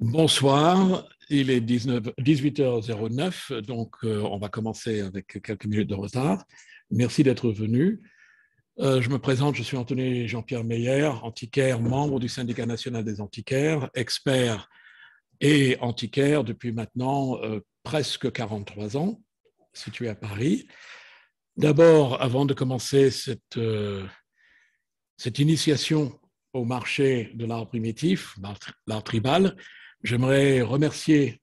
Bonsoir, il est 18h09, donc euh, on va commencer avec quelques minutes de retard. Merci d'être venu. Euh, je me présente, je suis Anthony Jean-Pierre Meyer, antiquaire, membre du syndicat national des antiquaires, expert et antiquaire depuis maintenant euh, presque 43 ans, situé à Paris. D'abord, avant de commencer cette initiation au marché de l'art primitif, l'art tribal, J'aimerais remercier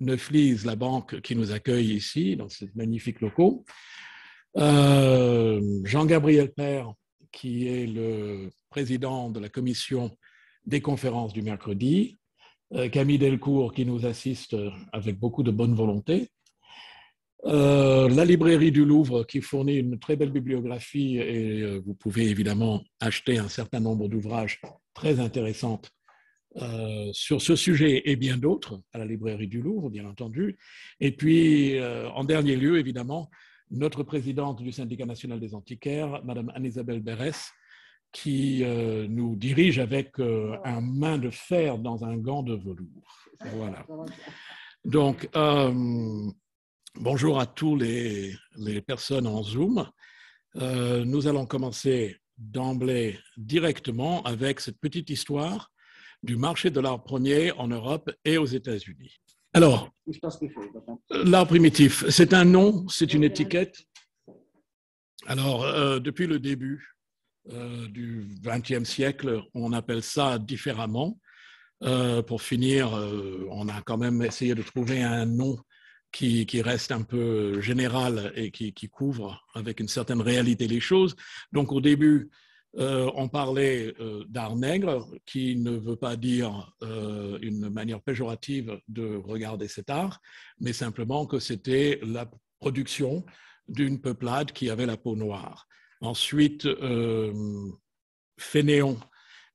Neuflis, la banque qui nous accueille ici, dans ces magnifiques locaux. Euh, Jean-Gabriel Père, qui est le président de la commission des conférences du mercredi. Euh, Camille Delcourt, qui nous assiste avec beaucoup de bonne volonté. Euh, la librairie du Louvre qui fournit une très belle bibliographie et vous pouvez évidemment acheter un certain nombre d'ouvrages très intéressants euh, sur ce sujet et bien d'autres à la librairie du Louvre, bien entendu. Et puis, euh, en dernier lieu, évidemment, notre présidente du syndicat national des antiquaires, Madame Anne-Isabelle Berès, qui euh, nous dirige avec un main de fer dans un gant de velours. Voilà. Donc, bonjour à tous les personnes en Zoom. nous allons commencer d'emblée directement avec cette petite histoire du marché de l'art premier en Europe et aux États-Unis. Alors, l'art primitif, c'est un nom, c'est une étiquette. Alors, euh, depuis le début euh, du XXe siècle, on appelle ça différemment. Euh, pour finir, on a quand même essayé de trouver un nom qui, reste un peu général et qui, couvre avec une certaine réalité les choses. Donc, au début, euh, on parlait euh, d'art nègre, qui ne veut pas dire euh, une manière péjorative de regarder cet art, mais simplement que c'était la production d'une peuplade qui avait la peau noire. Ensuite, Fénéon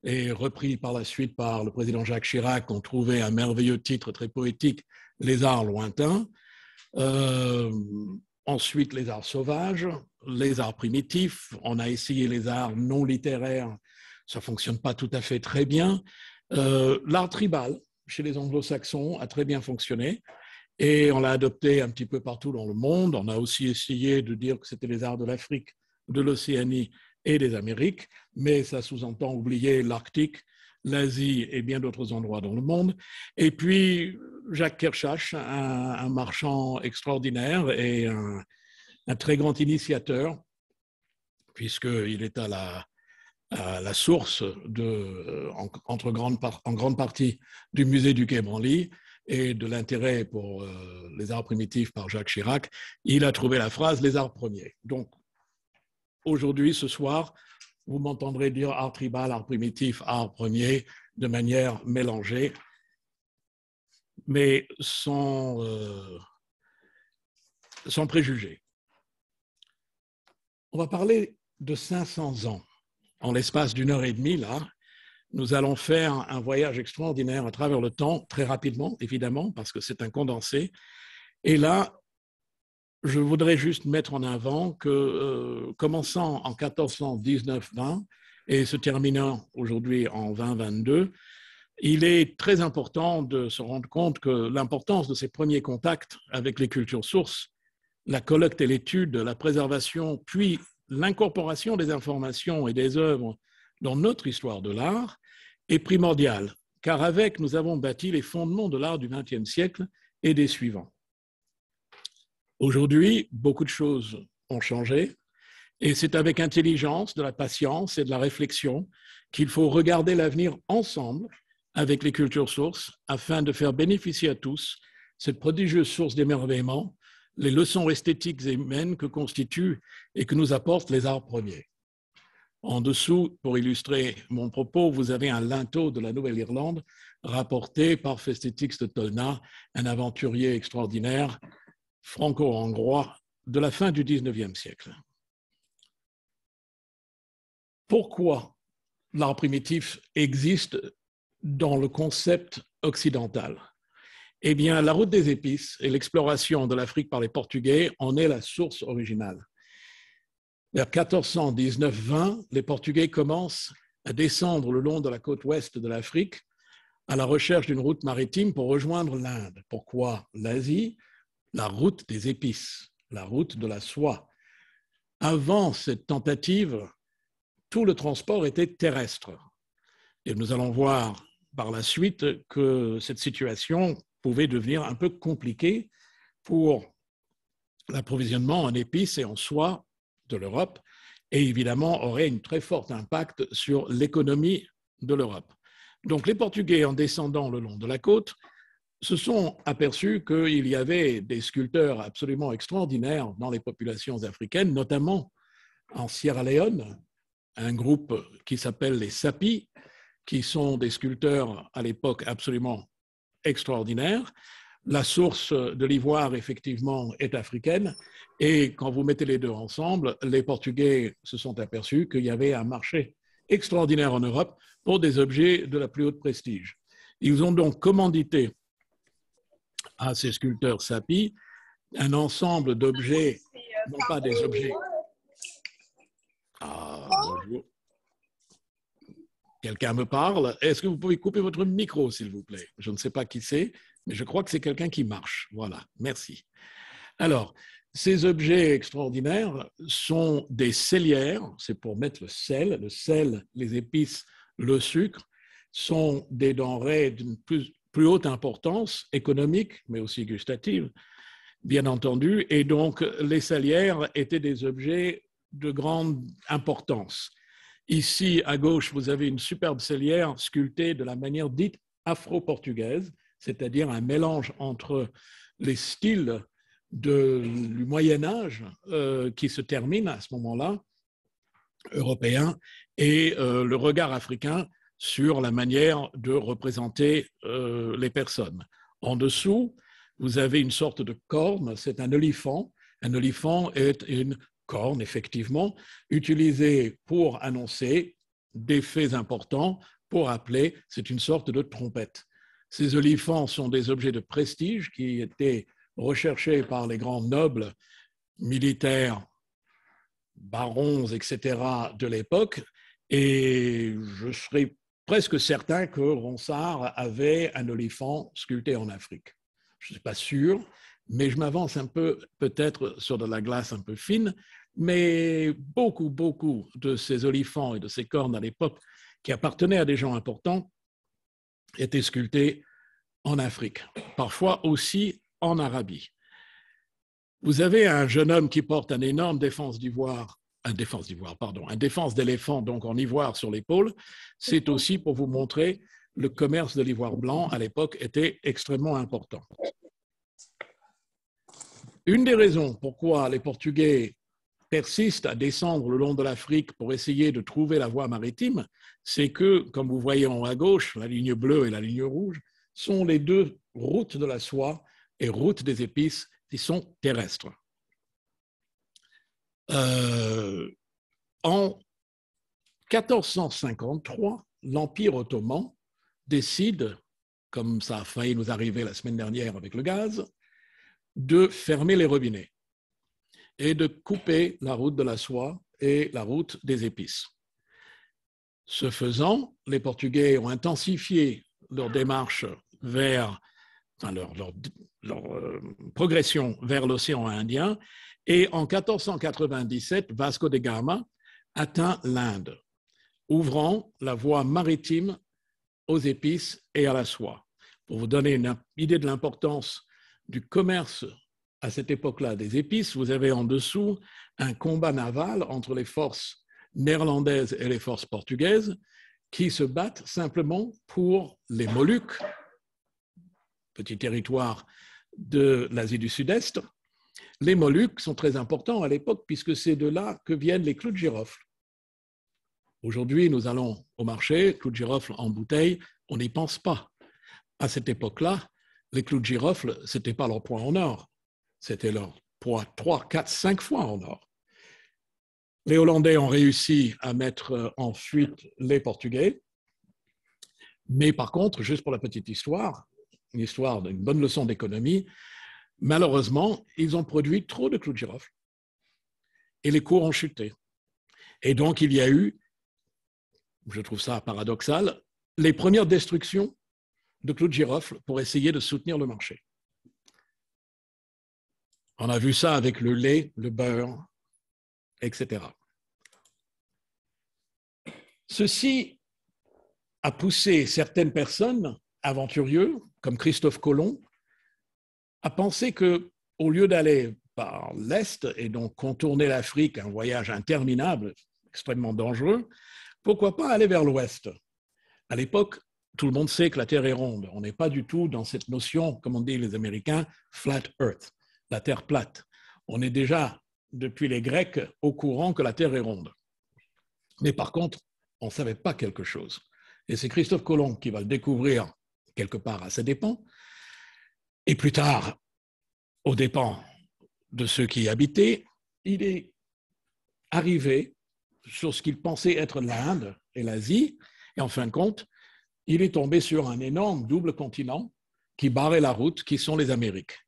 est repris par la suite par le président Jacques Chirac. ont trouvé un merveilleux titre très poétique, Les arts lointains ensuite les arts sauvages, les arts primitifs, on a essayé les arts non littéraires, ça fonctionne pas tout à fait très bien. Euh, l'art tribal chez les anglo-saxons a très bien fonctionné et on l'a adopté un petit peu partout dans le monde. On a aussi essayé de dire que c'était les arts de l'Afrique, de l'Océanie et des Amériques, mais ça sous-entend oublier l'Arctique l'Asie et bien d'autres endroits dans le monde. Et puis Jacques Kershach, un, marchand extraordinaire et un, très grand initiateur, puisqu'il est à la, source de, en, grande partie du musée du Quai Branly et de l'intérêt pour euh, les arts primitifs par Jacques Chirac, il a trouvé la phrase les arts premiers. Donc aujourd'hui, ce soir, vous m'entendrez dire art tribal, art primitif, art premier, de manière mélangée. Mais sans, euh, préjugés. On va parler de 500 ans. En l'espace d'une heure et demie, là, nous allons faire un voyage extraordinaire à travers le temps, très rapidement, évidemment, parce que c'est un condensé. Et là, je voudrais juste mettre en avant que, euh, commençant en 1419-20 et se terminant aujourd'hui en 2022, il est très important de se rendre compte que l'importance de ces premiers contacts avec les cultures sources, la collecte et l'étude, la préservation, puis l'incorporation des informations et des œuvres dans notre histoire de l'art est primordiale, car avec nous avons bâti les fondements de l'art du XXe siècle et des suivants. Aujourd'hui, beaucoup de choses ont changé et c'est avec intelligence, de la patience et de la réflexion qu'il faut regarder l'avenir ensemble avec les cultures sources afin de faire bénéficier à tous cette prodigieuse source d'émerveillement, les leçons esthétiques et humaines que constituent et que nous apportent les arts premiers. En dessous, pour illustrer mon propos, vous avez un linteau de la Nouvelle-Irlande rapporté par Festetics de Tolna, un aventurier extraordinaire franco-hongrois de la fin du XIXe siècle. Pourquoi l'art primitif existe dans le concept occidental Eh bien, la route des épices et l'exploration de l'Afrique par les Portugais en est la source originale. Vers 1419-20, les Portugais commencent à descendre le long de la côte ouest de l'Afrique à la recherche d'une route maritime pour rejoindre l'Inde. Pourquoi l'Asie la route des épices, la route de la soie. Avant cette tentative, tout le transport était terrestre. Et nous allons voir par la suite que cette situation pouvait devenir un peu compliquée pour l'approvisionnement en épices et en soie de l'Europe, et évidemment aurait un très fort impact sur l'économie de l'Europe. Donc les Portugais, en descendant le long de la côte, se sont aperçus qu'il y avait des sculpteurs absolument extraordinaires dans les populations africaines, notamment en Sierra Leone, un groupe qui s'appelle les Sapis, qui sont des sculpteurs à l'époque absolument extraordinaires. La source de l'ivoire, effectivement, est africaine. Et quand vous mettez les deux ensemble, les Portugais se sont aperçus qu'il y avait un marché extraordinaire en Europe pour des objets de la plus haute prestige. Ils ont donc commandité à ces sculpteurs sapi, un ensemble d'objets, non pas des objets. Ah, Quelqu'un me parle. Est-ce que vous pouvez couper votre micro, s'il vous plaît Je ne sais pas qui c'est, mais je crois que c'est quelqu'un qui marche. Voilà, merci. Alors, ces objets extraordinaires sont des cellières, c'est pour mettre le sel, le sel, les épices, le sucre, sont des denrées d'une plus, plus haute importance économique, mais aussi gustative, bien entendu. Et donc, les salières étaient des objets de grande importance. Ici, à gauche, vous avez une superbe salière sculptée de la manière dite afro-portugaise, c'est-à-dire un mélange entre les styles du Moyen Âge, euh, qui se termine à ce moment-là, européen, et euh, le regard africain sur la manière de représenter euh, les personnes. En dessous, vous avez une sorte de corne, c'est un olifant. Un olifant est une corne, effectivement, utilisée pour annoncer des faits importants, pour appeler, c'est une sorte de trompette. Ces olifants sont des objets de prestige qui étaient recherchés par les grands nobles, militaires, barons, etc. de l'époque. Et je serai presque certain que Ronsard avait un éléphant sculpté en Afrique. Je ne suis pas sûr, mais je m'avance un peu, peut-être sur de la glace un peu fine, mais beaucoup, beaucoup de ces éléphants et de ces cornes à l'époque qui appartenaient à des gens importants étaient sculptés en Afrique, parfois aussi en Arabie. Vous avez un jeune homme qui porte un énorme défense d'ivoire un défense d'ivoire, pardon, un défense d'éléphant, donc en ivoire sur l'épaule, c'est aussi pour vous montrer le commerce de l'ivoire blanc à l'époque était extrêmement important. Une des raisons pourquoi les Portugais persistent à descendre le long de l'Afrique pour essayer de trouver la voie maritime, c'est que, comme vous voyez en haut à gauche, la ligne bleue et la ligne rouge sont les deux routes de la soie et routes des épices qui sont terrestres. Euh, en 1453, l'Empire ottoman décide, comme ça a failli nous arriver la semaine dernière avec le gaz, de fermer les robinets et de couper la route de la soie et la route des épices. Ce faisant, les Portugais ont intensifié leur démarche vers, leur euh, progression vers l'océan Indien et en 1497, Vasco de Gama atteint l'Inde, ouvrant la voie maritime aux épices et à la soie. Pour vous donner une idée de l'importance du commerce à cette époque-là des épices, vous avez en dessous un combat naval entre les forces néerlandaises et les forces portugaises qui se battent simplement pour les Moluques, petit territoire de l'Asie du Sud-Est, les Moluques sont très importants à l'époque puisque c'est de là que viennent les clous de girofle. Aujourd'hui, nous allons au marché, clous de girofle en bouteille, on n'y pense pas. À cette époque-là, les clous de girofle, ce n'était pas leur poids en or, c'était leur poids 3, 4, 5 fois en or. Les Hollandais ont réussi à mettre en fuite les Portugais, mais par contre, juste pour la petite histoire, une histoire d'une bonne leçon d'économie, Malheureusement, ils ont produit trop de clous de girofle et les cours ont chuté. Et donc, il y a eu, je trouve ça paradoxal, les premières destructions de clous de girofle pour essayer de soutenir le marché. On a vu ça avec le lait, le beurre, etc. Ceci a poussé certaines personnes aventurieuses, comme Christophe Colomb, à penser que au lieu d'aller par l'Est et donc contourner l'Afrique, un voyage interminable, extrêmement dangereux, pourquoi pas aller vers l'Ouest À l'époque, tout le monde sait que la Terre est ronde. On n'est pas du tout dans cette notion, comme on dit les Américains, flat Earth, la Terre plate. On est déjà, depuis les Grecs, au courant que la Terre est ronde. Mais par contre, on ne savait pas quelque chose. Et c'est Christophe Colomb qui va le découvrir quelque part à ses dépens, et plus tard, aux dépens de ceux qui y habitaient, il est arrivé sur ce qu'il pensait être l'Inde et l'Asie, et en fin de compte, il est tombé sur un énorme double continent qui barrait la route, qui sont les Amériques.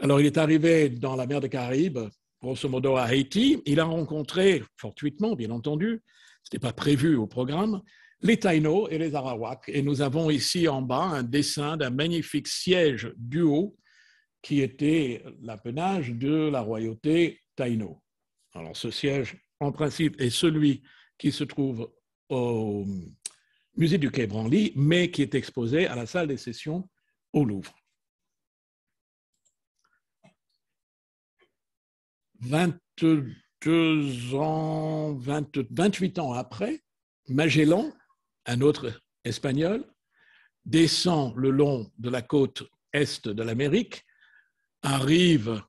Alors, il est arrivé dans la mer des Caraïbes, grosso modo à Haïti. Il a rencontré, fortuitement, bien entendu, ce n'était pas prévu au programme, les Taïnos et les Arawaks. Et nous avons ici en bas un dessin d'un magnifique siège du haut qui était l'apanage de la royauté Taïno. Alors ce siège, en principe, est celui qui se trouve au musée du Quai Branly, mais qui est exposé à la salle des sessions au Louvre. 22 ans, 28 ans après, Magellan un autre espagnol, descend le long de la côte est de l'Amérique, arrive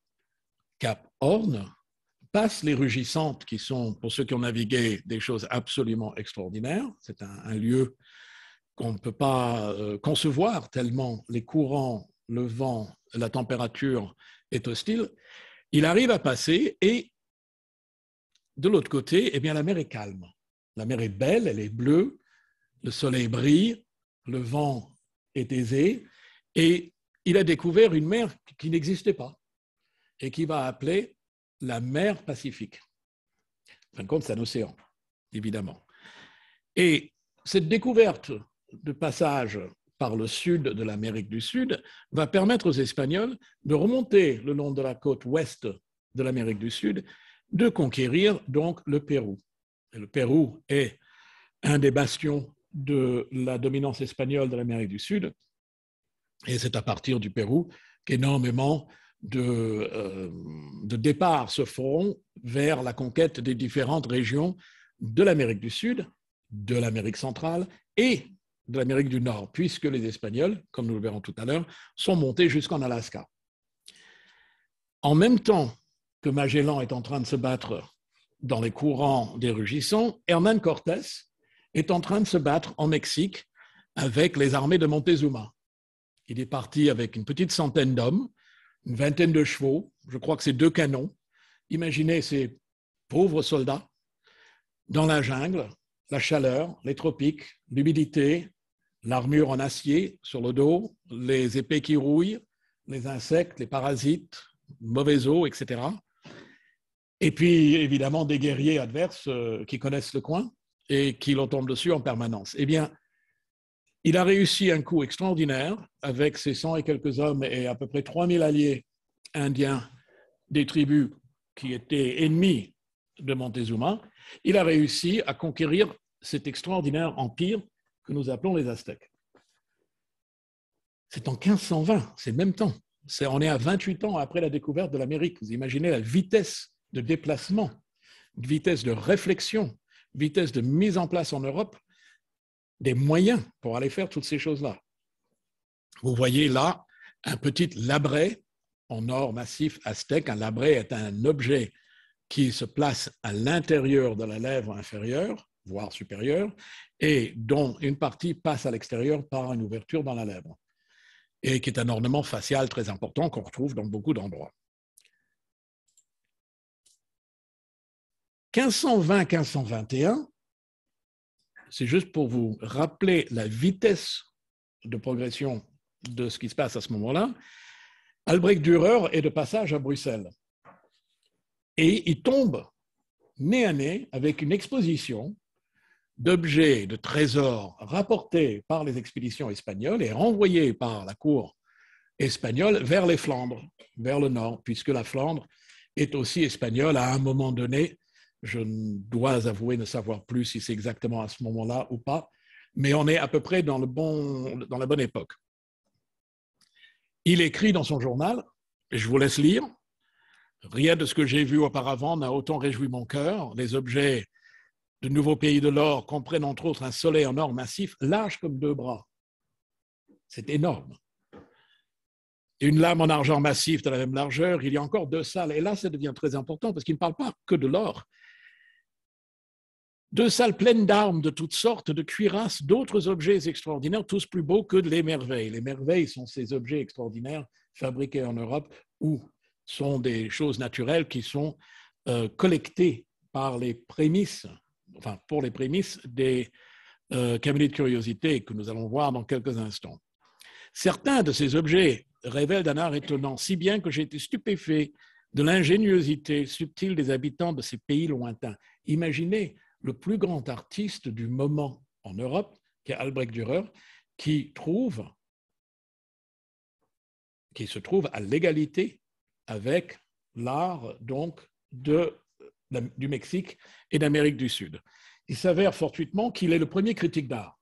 Cap Horn, passe les rugissantes, qui sont, pour ceux qui ont navigué, des choses absolument extraordinaires. C'est un, lieu qu'on ne peut pas euh, concevoir tellement les courants, le vent, la température est hostile. Il arrive à passer et de l'autre côté, eh bien, la mer est calme. La mer est belle, elle est bleue, le soleil brille, le vent est aisé, et il a découvert une mer qui n'existait pas et qui va appeler la mer Pacifique. En fin de compte, c'est un océan, évidemment. Et cette découverte de passage par le sud de l'Amérique du Sud va permettre aux Espagnols de remonter le long de la côte ouest de l'Amérique du Sud, de conquérir donc le Pérou. le Pérou est un des bastions de la dominance espagnole de l'Amérique du Sud, et c'est à partir du Pérou qu'énormément euh, de, départs se feront vers la conquête des différentes régions de l'Amérique du Sud, de l'Amérique centrale et de l'Amérique du Nord, puisque les Espagnols, comme nous le verrons tout à l'heure, sont montés jusqu'en Alaska. En même temps que Magellan est en train de se battre dans les courants des rugissons, Herman Cortés est en train de se battre en Mexique avec les armées de Montezuma. Il est parti avec une petite centaine d'hommes, une vingtaine de chevaux, je crois que c'est deux canons. Imaginez ces pauvres soldats dans la jungle, la chaleur, les tropiques, l'humidité, l'armure en acier sur le dos, les épées qui rouillent, les insectes, les parasites, mauvaises, eau, etc. Et puis, évidemment, des guerriers adverses euh, qui connaissent le coin et qu'il en tombe dessus en permanence. Eh bien, il a réussi un coup extraordinaire avec ses 100 et quelques hommes et à peu près 3000 alliés indiens des tribus qui étaient ennemis de Montezuma. Il a réussi à conquérir cet extraordinaire empire que nous appelons les Aztèques. C'est en 1520, c'est le même temps. on est à 28 ans après la découverte de l'Amérique. Vous imaginez la vitesse de déplacement, la vitesse de réflexion vitesse de mise en place en Europe des moyens pour aller faire toutes ces choses-là. Vous voyez là un petit labret en or massif aztèque. Un labret est un objet qui se place à l'intérieur de la lèvre inférieure, voire supérieure, et dont une partie passe à l'extérieur par une ouverture dans la lèvre, et qui est un ornement facial très important qu'on retrouve dans beaucoup d'endroits. 1520-1521, c'est juste pour vous rappeler la vitesse de progression de ce qui se passe à ce moment-là, Albrecht Dürer est de passage à Bruxelles. Et il tombe nez à nez avec une exposition d'objets, de trésors rapportés par les expéditions espagnoles et renvoyés par la cour espagnole vers les Flandres, vers le nord, puisque la Flandre est aussi espagnole à un moment donné je dois avouer ne savoir plus si c'est exactement à ce moment-là ou pas, mais on est à peu près dans, la bonne époque. Il écrit dans son journal, et je vous laisse lire, Rien de ce que j'ai vu auparavant n'a autant réjoui mon cœur. Les objets de nouveaux pays de l'or comprennent entre autres un soleil en or massif, large comme deux bras. C'est énorme. Une lame en argent massif de la même largeur, il y a encore deux salles. Et là, ça devient très important parce qu'il ne parle pas que de l'or, deux salles pleines d'armes de toutes sortes, de cuirasses, d'autres objets extraordinaires, tous plus beaux que les merveilles. Les merveilles sont ces objets extraordinaires fabriqués en Europe ou sont des choses naturelles qui sont euh, collectées par les prémices, enfin pour les prémices des euh, cabinets de curiosité que nous allons voir dans quelques instants. Certains de ces objets révèlent un art étonnant, si bien que j'ai été stupéfait de l'ingéniosité subtile des habitants de ces pays lointains. Imaginez le plus grand artiste du moment en Europe, qui est Albrecht Dürer, qui trouve qui se trouve à l'égalité avec l'art donc de, du Mexique et d'Amérique du Sud. Il s'avère fortuitement qu'il est le premier critique d'art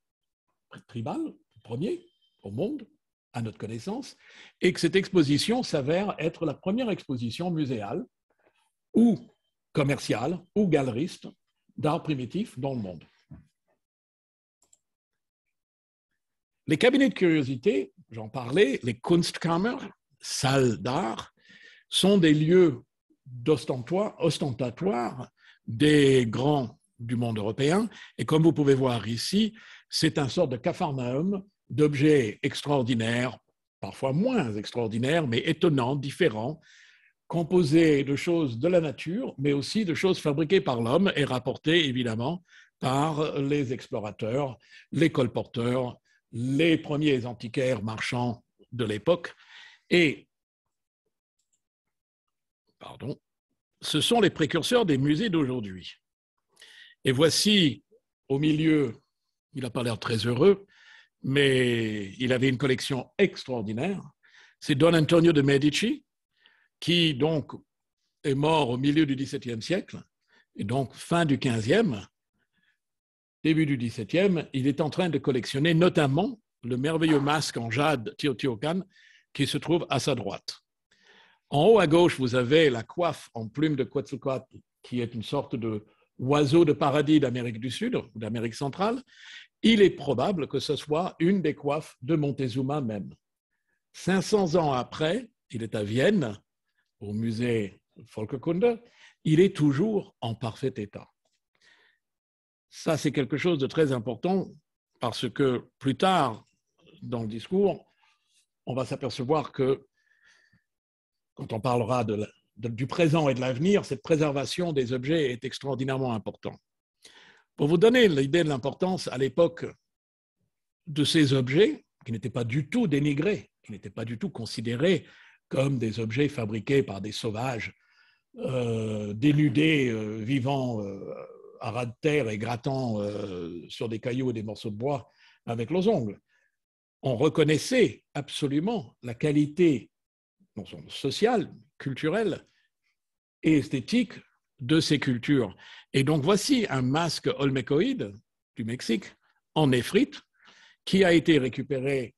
tribal, premier au monde, à notre connaissance, et que cette exposition s'avère être la première exposition muséale ou commerciale ou galeriste d'art primitif dans le monde. Les cabinets de curiosité, j'en parlais, les Kunstkammer, salles d'art, sont des lieux ostentatoires des grands du monde européen. Et comme vous pouvez voir ici, c'est un sort de capharnaüm d'objets extraordinaires, parfois moins extraordinaires, mais étonnants, différents, composé de choses de la nature, mais aussi de choses fabriquées par l'homme et rapportées évidemment par les explorateurs, les colporteurs, les premiers antiquaires marchands de l'époque. Et, pardon, ce sont les précurseurs des musées d'aujourd'hui. Et voici au milieu, il n'a pas l'air très heureux, mais il avait une collection extraordinaire. C'est Don Antonio de Medici, qui donc est mort au milieu du XVIIe siècle, et donc fin du XVe, début du XVIIe, il est en train de collectionner notamment le merveilleux masque en jade Teotihuacan qui se trouve à sa droite. En haut à gauche, vous avez la coiffe en plume de Quetzalcoatl, qui est une sorte de oiseau de paradis d'Amérique du Sud ou d'Amérique centrale. Il est probable que ce soit une des coiffes de Montezuma même. 500 ans après, il est à Vienne, au musée Volkerkunde, il est toujours en parfait état. Ça, c'est quelque chose de très important parce que plus tard dans le discours, on va s'apercevoir que quand on parlera du présent et de l'avenir, cette préservation des objets est extraordinairement importante. Pour vous donner l'idée de l'importance à l'époque de ces objets, qui n'étaient pas du tout dénigrés, qui n'étaient pas du tout considérés comme des objets fabriqués par des sauvages, euh, dénudés, euh, vivant euh, à ras de terre et grattant sur des cailloux et des morceaux de bois avec leurs ongles. On reconnaissait absolument la qualité non seulement sociale, culturelle et esthétique de ces cultures. Et donc voici un masque olmécoïde du Mexique en effrite qui a été récupéré,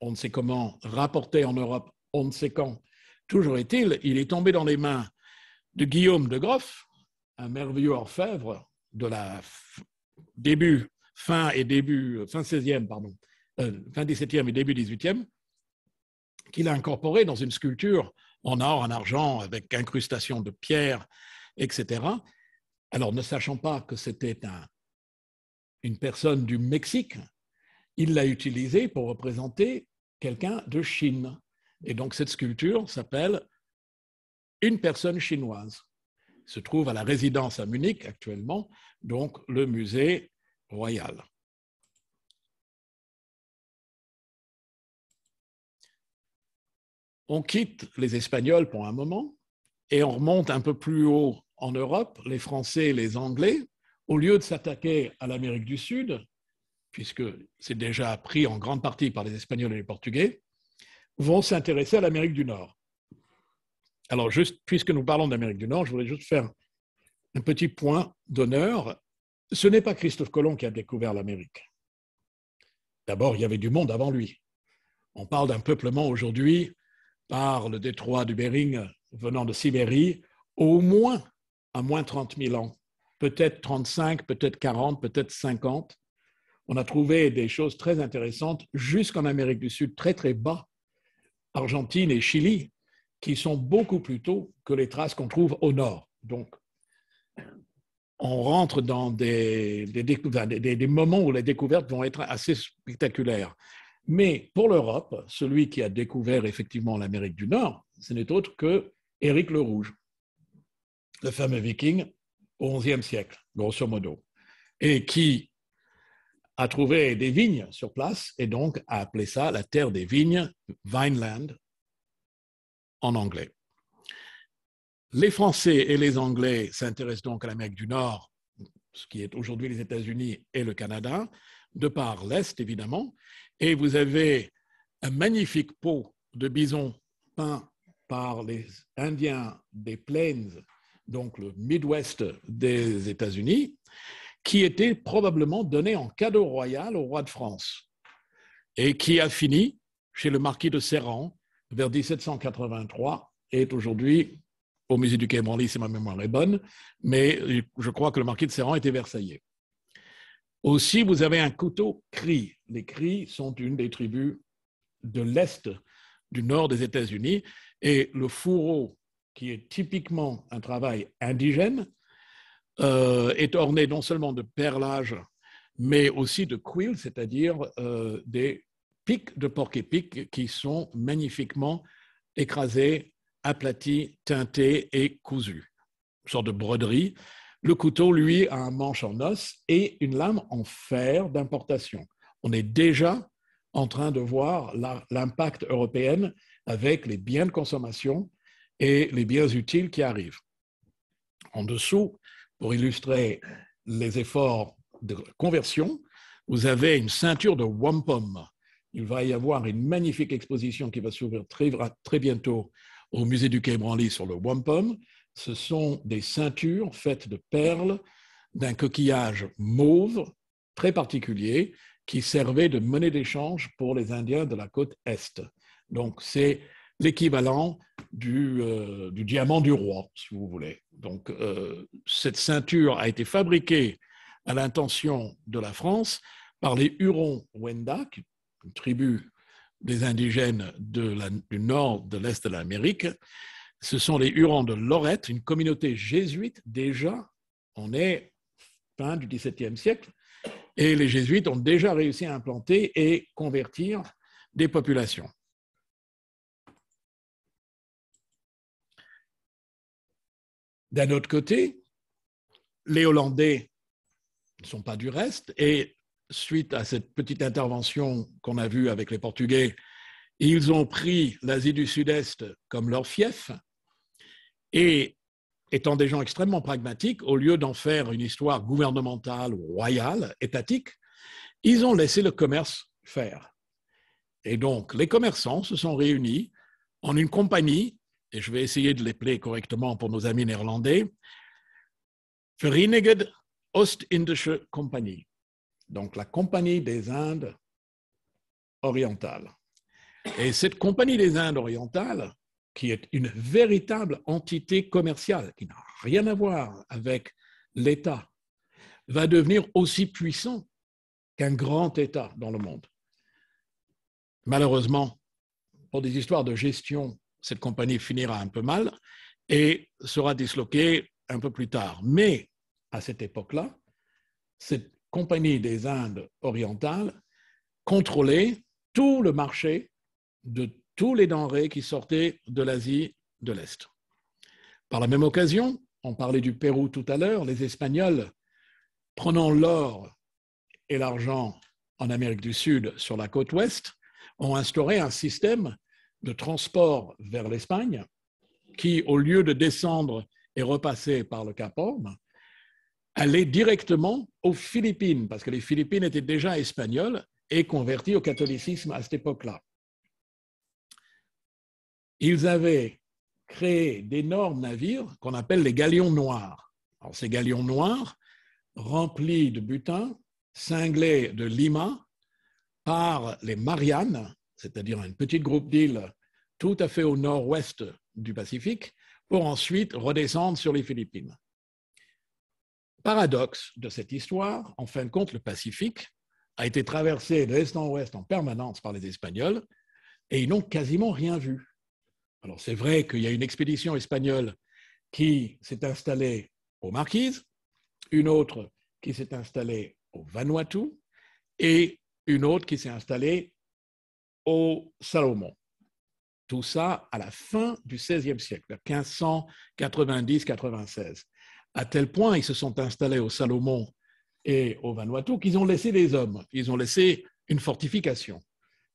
on ne sait comment, rapporté en Europe on ne sait quand. Toujours est-il, il est tombé dans les mains de Guillaume de Groff, un merveilleux orfèvre de la début, fin et début, fin 16e, pardon, euh, fin 17e et début 18e, qu'il a incorporé dans une sculpture en or, en argent, avec incrustation de pierre, etc. Alors, ne sachant pas que c'était une personne du Mexique, il l'a utilisé pour représenter quelqu'un de Chine. Et donc cette sculpture s'appelle Une personne chinoise. se trouve à la résidence à Munich actuellement, donc le musée royal. On quitte les Espagnols pour un moment et on remonte un peu plus haut en Europe, les Français et les Anglais, au lieu de s'attaquer à l'Amérique du Sud, puisque c'est déjà pris en grande partie par les Espagnols et les Portugais, vont s'intéresser à l'Amérique du Nord. Alors, juste, puisque nous parlons d'Amérique du Nord, je voudrais juste faire un petit point d'honneur. Ce n'est pas Christophe Colomb qui a découvert l'Amérique. D'abord, il y avait du monde avant lui. On parle d'un peuplement aujourd'hui par le détroit du Bering venant de Sibérie, au moins à moins 30 000 ans, peut-être 35, peut-être 40, peut-être 50. On a trouvé des choses très intéressantes jusqu'en Amérique du Sud, très très bas, Argentine et Chili, qui sont beaucoup plus tôt que les traces qu'on trouve au nord. Donc, on rentre dans des, moments où les découvertes vont être assez spectaculaires. Mais pour l'Europe, celui qui a découvert effectivement l'Amérique du Nord, ce n'est autre que Éric le Rouge, le fameux viking au XIe siècle, grosso modo, et qui a trouvé des vignes sur place et donc à appeler ça la terre des vignes, Vineland, en anglais. Les Français et les Anglais s'intéressent donc à l'Amérique du Nord, ce qui est aujourd'hui les États-Unis et le Canada, de par l'Est évidemment, et vous avez un magnifique pot de bison peint par les Indiens des Plains, donc le Midwest des États-Unis, qui était probablement donné en cadeau royal au roi de France et qui a fini chez le marquis de Serran vers 1783 et est aujourd'hui au musée du Quai Branly, si ma mémoire est bonne, mais je crois que le marquis de Serran était versaillais. Aussi, vous avez un couteau cri. Les cris sont une des tribus de l'Est, du nord des États-Unis, et le fourreau, qui est typiquement un travail indigène, euh, est orné non seulement de perlage mais aussi de quills, c'est-à-dire euh, des pics de porc-épic qui sont magnifiquement écrasés, aplatis, teintés et cousus. Une sorte de broderie. Le couteau, lui, a un manche en os et une lame en fer d'importation. On est déjà en train de voir l'impact européen avec les biens de consommation et les biens utiles qui arrivent. En dessous, pour illustrer les efforts de conversion, vous avez une ceinture de wampum. Il va y avoir une magnifique exposition qui va s'ouvrir très, très, bientôt au musée du Quai sur le wampum. Ce sont des ceintures faites de perles d'un coquillage mauve très particulier qui servait de monnaie d'échange pour les Indiens de la côte Est. Donc, c'est l'équivalent euh, du, diamant du roi, si vous voulez. Donc, euh, cette ceinture a été fabriquée à l'intention de la France par les hurons Wendak, une tribu des indigènes du nord de l'est de l'Amérique. Ce sont les Hurons de Lorette, une communauté jésuite déjà. On est fin du XVIIe siècle. Et les jésuites ont déjà réussi à implanter et convertir des populations. D'un autre côté, les Hollandais ne sont pas du reste et suite à cette petite intervention qu'on a vue avec les Portugais, ils ont pris l'Asie du Sud-Est comme leur fief et étant des gens extrêmement pragmatiques, au lieu d'en faire une histoire gouvernementale, royale, étatique, ils ont laissé le commerce faire. Et donc, les commerçants se sont réunis en une compagnie et je vais essayer de les plaire correctement pour nos amis néerlandais, Verenigde Ostindische Compagnie, donc la Compagnie des Indes orientales. Et cette Compagnie des Indes orientales, qui est une véritable entité commerciale, qui n'a rien à voir avec l'État, va devenir aussi puissant qu'un grand État dans le monde. Malheureusement, pour des histoires de gestion cette compagnie finira un peu mal et sera disloquée un peu plus tard. Mais à cette époque-là, cette compagnie des Indes orientales contrôlait tout le marché de tous les denrées qui sortaient de l'Asie de l'Est. Par la même occasion, on parlait du Pérou tout à l'heure, les Espagnols, prenant l'or et l'argent en Amérique du Sud sur la côte ouest, ont instauré un système de transport vers l'Espagne qui, au lieu de descendre et repasser par le Cap Horn, allait directement aux Philippines, parce que les Philippines étaient déjà espagnoles et converties au catholicisme à cette époque-là. Ils avaient créé d'énormes navires qu'on appelle les galions noirs. Alors, ces galions noirs, remplis de butin, cinglés de Lima par les Mariannes, c'est-à-dire un petit groupe d'îles tout à fait au nord-ouest du Pacifique, pour ensuite redescendre sur les Philippines. Paradoxe de cette histoire, en fin de compte, le Pacifique a été traversé de l'est en ouest en permanence par les Espagnols et ils n'ont quasiment rien vu. Alors c'est vrai qu'il y a une expédition espagnole qui s'est installée aux Marquises, une autre qui s'est installée au Vanuatu et une autre qui s'est installée au Salomon. Tout ça à la fin du XVIe siècle, vers 1590-96. À tel point, ils se sont installés au Salomon et au Vanuatu qu'ils ont laissé des hommes, ils ont laissé une fortification.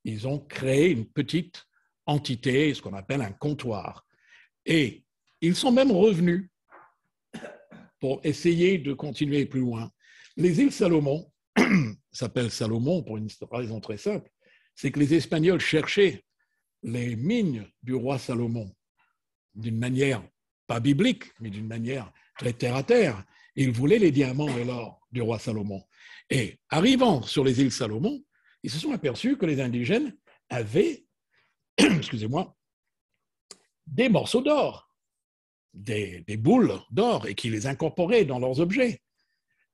Ils ont créé une petite entité, ce qu'on appelle un comptoir. Et ils sont même revenus pour essayer de continuer plus loin. Les îles Salomon s'appellent Salomon pour une raison très simple, c'est que les Espagnols cherchaient les mines du roi Salomon d'une manière, pas biblique, mais d'une manière très terre-à-terre. Ils voulaient les diamants et l'or du roi Salomon. Et arrivant sur les îles Salomon, ils se sont aperçus que les indigènes avaient, excusez-moi, des morceaux d'or, des, boules d'or, et qu'ils les incorporaient dans leurs objets.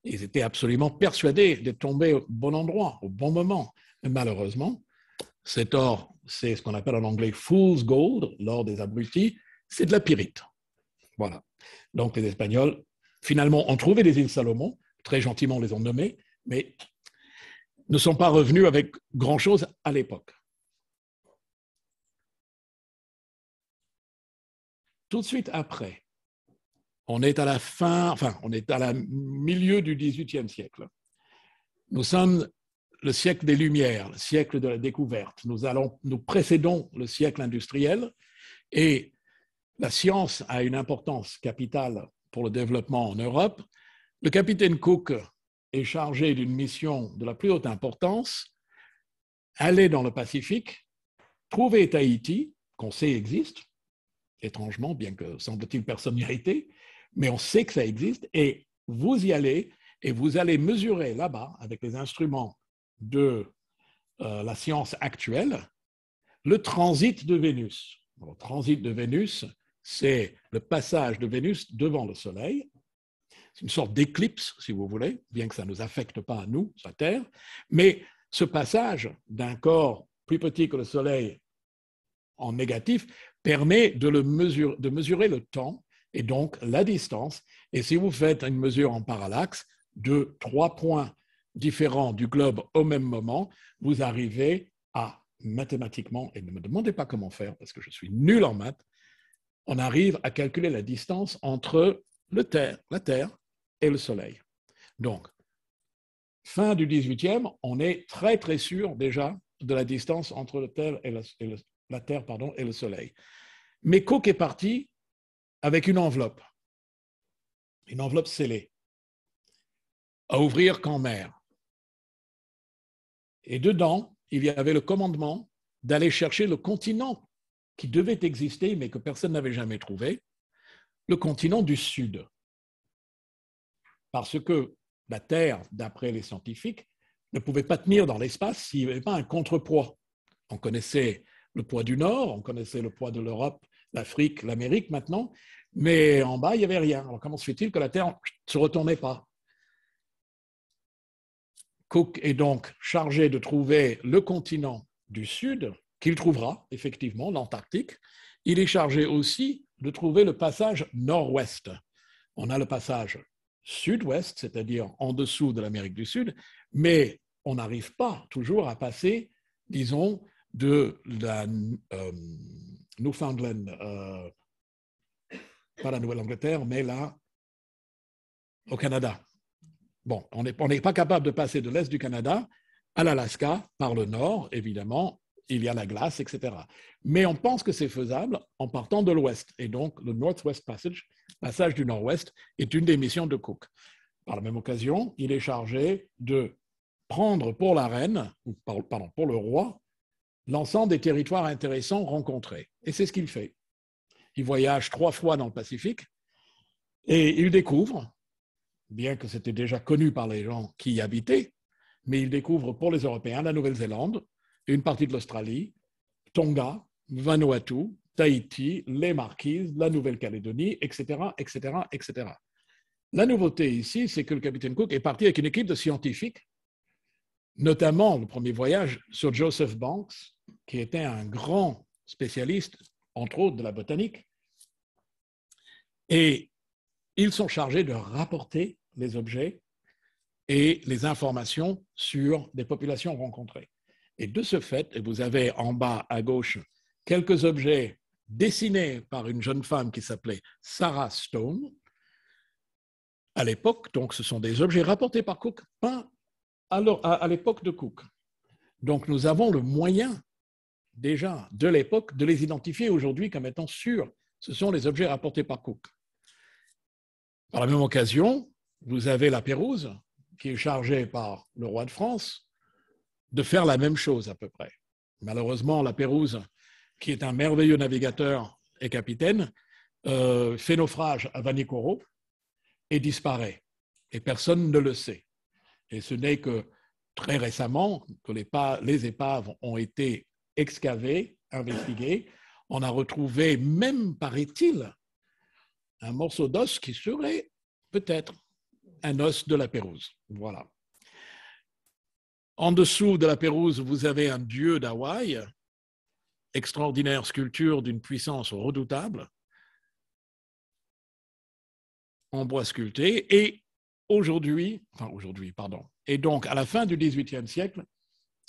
Ils étaient absolument persuadés de tomber au bon endroit, au bon moment. malheureusement, cet or c'est ce qu'on appelle en anglais fool's gold, l'or des abrutis, c'est de la pyrite. Voilà. Donc les Espagnols, finalement, ont trouvé les îles Salomon, très gentiment les ont nommées, mais ne sont pas revenus avec grand-chose à l'époque. Tout de suite après, on est à la fin, enfin, on est à la milieu du XVIIIe siècle. Nous sommes le siècle des Lumières, le siècle de la découverte. Nous, allons, nous précédons le siècle industriel et la science a une importance capitale pour le développement en Europe. Le capitaine Cook est chargé d'une mission de la plus haute importance, aller dans le Pacifique, trouver Tahiti, qu'on sait existe, étrangement, bien que semble-t-il personne n'y été, mais on sait que ça existe, et vous y allez, et vous allez mesurer là-bas, avec les instruments de euh, la science actuelle, le transit de Vénus. le transit de Vénus, c'est le passage de Vénus devant le Soleil. C'est une sorte d'éclipse, si vous voulez, bien que ça ne nous affecte pas à nous, sur Terre. Mais ce passage d'un corps plus petit que le Soleil en négatif permet de, de mesurer le temps et donc la distance. Et si vous faites une mesure en parallaxe de trois points différents du globe au même moment, vous arrivez à mathématiquement, et ne me demandez pas comment faire parce que je suis nul en maths, on arrive à calculer la distance entre le la Terre et le Soleil. Donc, fin du 18e, on est très très sûr déjà de la distance entre la Terre et, la, le, et le Soleil. Mais Cook est parti avec une enveloppe, une enveloppe scellée, à ouvrir qu'en mer. Et dedans, il y avait le commandement d'aller chercher le continent qui devait exister mais que personne n'avait jamais trouvé, le continent du Sud. Parce que la Terre, d'après les scientifiques, ne pouvait pas tenir dans l'espace s'il n'y avait pas un contrepoids. On connaissait le poids du Nord, on connaissait le poids de l'Europe, l'Afrique, l'Amérique maintenant, mais en bas, il n'y avait rien. Alors comment se fait-il que la Terre ne se retournait pas Cook est donc chargé de trouver le continent du Sud, qu'il trouvera effectivement, l'Antarctique. Il est chargé aussi de trouver le passage nord-ouest. On a le passage sud-ouest, c'est-à-dire en dessous de l'Amérique du Sud, mais on n'arrive pas toujours à passer, disons, de la euh, Newfoundland, euh, pas la Nouvelle-Angleterre, mais là, au Canada. Bon, on n'est pas capable de passer de l'Est du Canada à l'Alaska par le Nord, évidemment, il y a la glace, etc. Mais on pense que c'est faisable en partant de l'Ouest. Et donc, le Northwest Passage, passage du Nord-Ouest, est une des missions de Cook. Par la même occasion, il est chargé de prendre pour la reine, pardon, pour le roi, l'ensemble des territoires intéressants rencontrés. Et c'est ce qu'il fait. Il voyage trois fois dans le Pacifique et il découvre bien que c'était déjà connu par les gens qui y habitaient, mais il découvre pour les Européens la Nouvelle-Zélande, une partie de l'Australie, Tonga, Vanuatu, Tahiti, les Marquises, la Nouvelle-Calédonie, etc., etc., etc. La nouveauté ici, c'est que le capitaine Cook est parti avec une équipe de scientifiques, notamment le premier voyage sur Joseph Banks, qui était un grand spécialiste, entre autres, de la botanique. Et ils sont chargés de rapporter les objets et les informations sur des populations rencontrées. Et de ce fait, vous avez en bas à gauche quelques objets dessinés par une jeune femme qui s'appelait Sarah Stone. À l'époque, donc, ce sont des objets rapportés par Cook, peints à l'époque de Cook. Donc, nous avons le moyen déjà de l'époque de les identifier aujourd'hui comme étant sûrs. Ce sont les objets rapportés par Cook. Par la même occasion, vous avez la Pérouse, qui est chargée par le roi de France de faire la même chose à peu près. Malheureusement, la Pérouse, qui est un merveilleux navigateur et capitaine, euh, fait naufrage à Vanikoro et disparaît. Et personne ne le sait. Et ce n'est que très récemment que les, les épaves ont été excavées, investiguées. On a retrouvé, même paraît-il, un morceau d'os qui serait peut-être un os de la Pérouse. Voilà. En dessous de la Pérouse, vous avez un dieu d'Hawaï, extraordinaire sculpture d'une puissance redoutable, en bois sculpté. Et aujourd'hui, enfin aujourd'hui, pardon, et donc à la fin du XVIIIe siècle,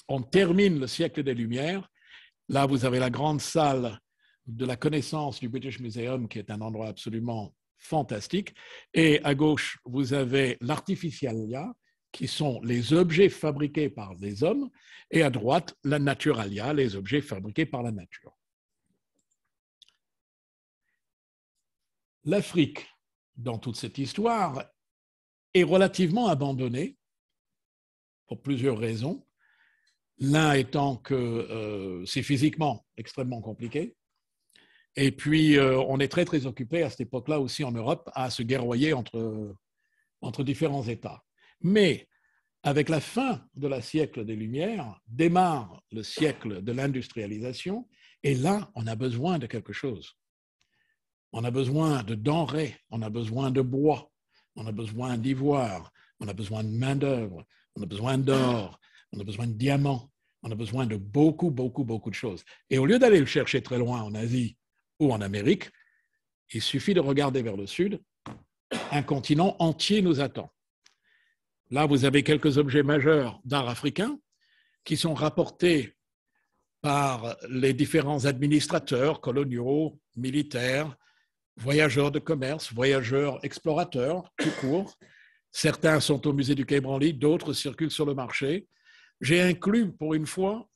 on termine le siècle des Lumières. Là, vous avez la grande salle de la connaissance du British Museum, qui est un endroit absolument fantastique. Et à gauche, vous avez l'artificialia, qui sont les objets fabriqués par les hommes, et à droite, la naturalia, les objets fabriqués par la nature. L'Afrique, dans toute cette histoire, est relativement abandonnée pour plusieurs raisons. L'un étant que euh, c'est physiquement extrêmement compliqué. Et puis, euh, on est très, très occupé à cette époque-là aussi en Europe à se guerroyer entre, entre différents États. Mais avec la fin de la siècle des Lumières, démarre le siècle de l'industrialisation, et là, on a besoin de quelque chose. On a besoin de denrées, on a besoin de bois, on a besoin d'ivoire, on a besoin de main-d'œuvre, on a besoin d'or, on a besoin de diamants, on a besoin de beaucoup, beaucoup, beaucoup de choses. Et au lieu d'aller le chercher très loin en Asie, ou en Amérique, il suffit de regarder vers le sud, un continent entier nous attend. Là, vous avez quelques objets majeurs d'art africain qui sont rapportés par les différents administrateurs coloniaux, militaires, voyageurs de commerce, voyageurs explorateurs, tout court. Certains sont au musée du Quai Branly, d'autres circulent sur le marché. J'ai inclus pour une fois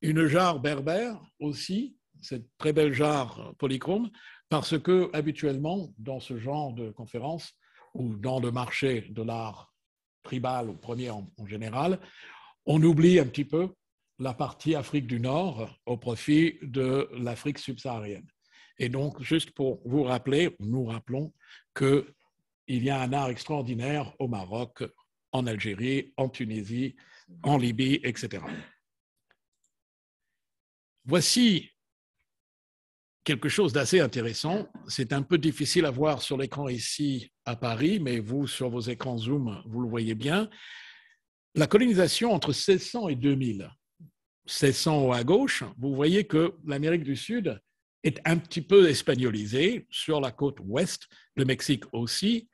une jarre berbère aussi, cette très belle jarre polychrome, parce que habituellement, dans ce genre de conférences ou dans le marché de l'art tribal ou premier en, général, on oublie un petit peu la partie Afrique du Nord au profit de l'Afrique subsaharienne. Et donc, juste pour vous rappeler, nous rappelons qu'il y a un art extraordinaire au Maroc, en Algérie, en Tunisie, en Libye, etc. Voici quelque chose d'assez intéressant. C'est un peu difficile à voir sur l'écran ici à Paris, mais vous, sur vos écrans Zoom, vous le voyez bien. La colonisation entre 1600 et 2000. 1600 à gauche, vous voyez que l'Amérique du Sud est un petit peu espagnolisée sur la côte ouest, le Mexique aussi.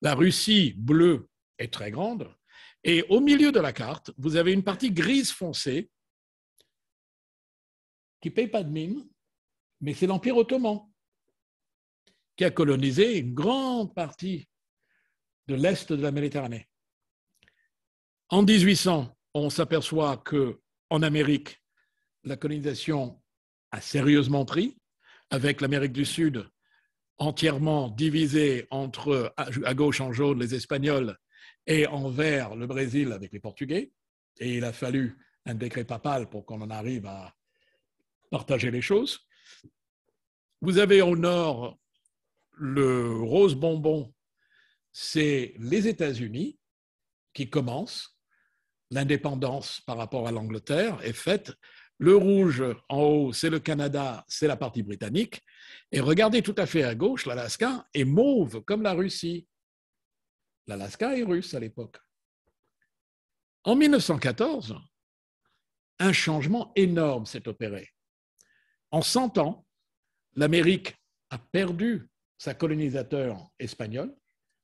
La Russie bleue est très grande. Et au milieu de la carte, vous avez une partie grise foncée qui ne paye pas de mine, mais c'est l'Empire ottoman qui a colonisé une grande partie de l'Est de la Méditerranée. En 1800, on s'aperçoit qu'en Amérique, la colonisation a sérieusement pris, avec l'Amérique du Sud entièrement divisée entre, à gauche en jaune, les Espagnols et en vert, le Brésil avec les Portugais. Et il a fallu un décret papal pour qu'on en arrive à partager les choses. Vous avez au nord le rose bonbon, c'est les États-Unis qui commencent. L'indépendance par rapport à l'Angleterre est faite. Le rouge en haut, c'est le Canada, c'est la partie britannique. Et regardez tout à fait à gauche, l'Alaska est mauve comme la Russie. L'Alaska est russe à l'époque. En 1914, un changement énorme s'est opéré. En 100 ans, L'Amérique a perdu sa colonisateur espagnole,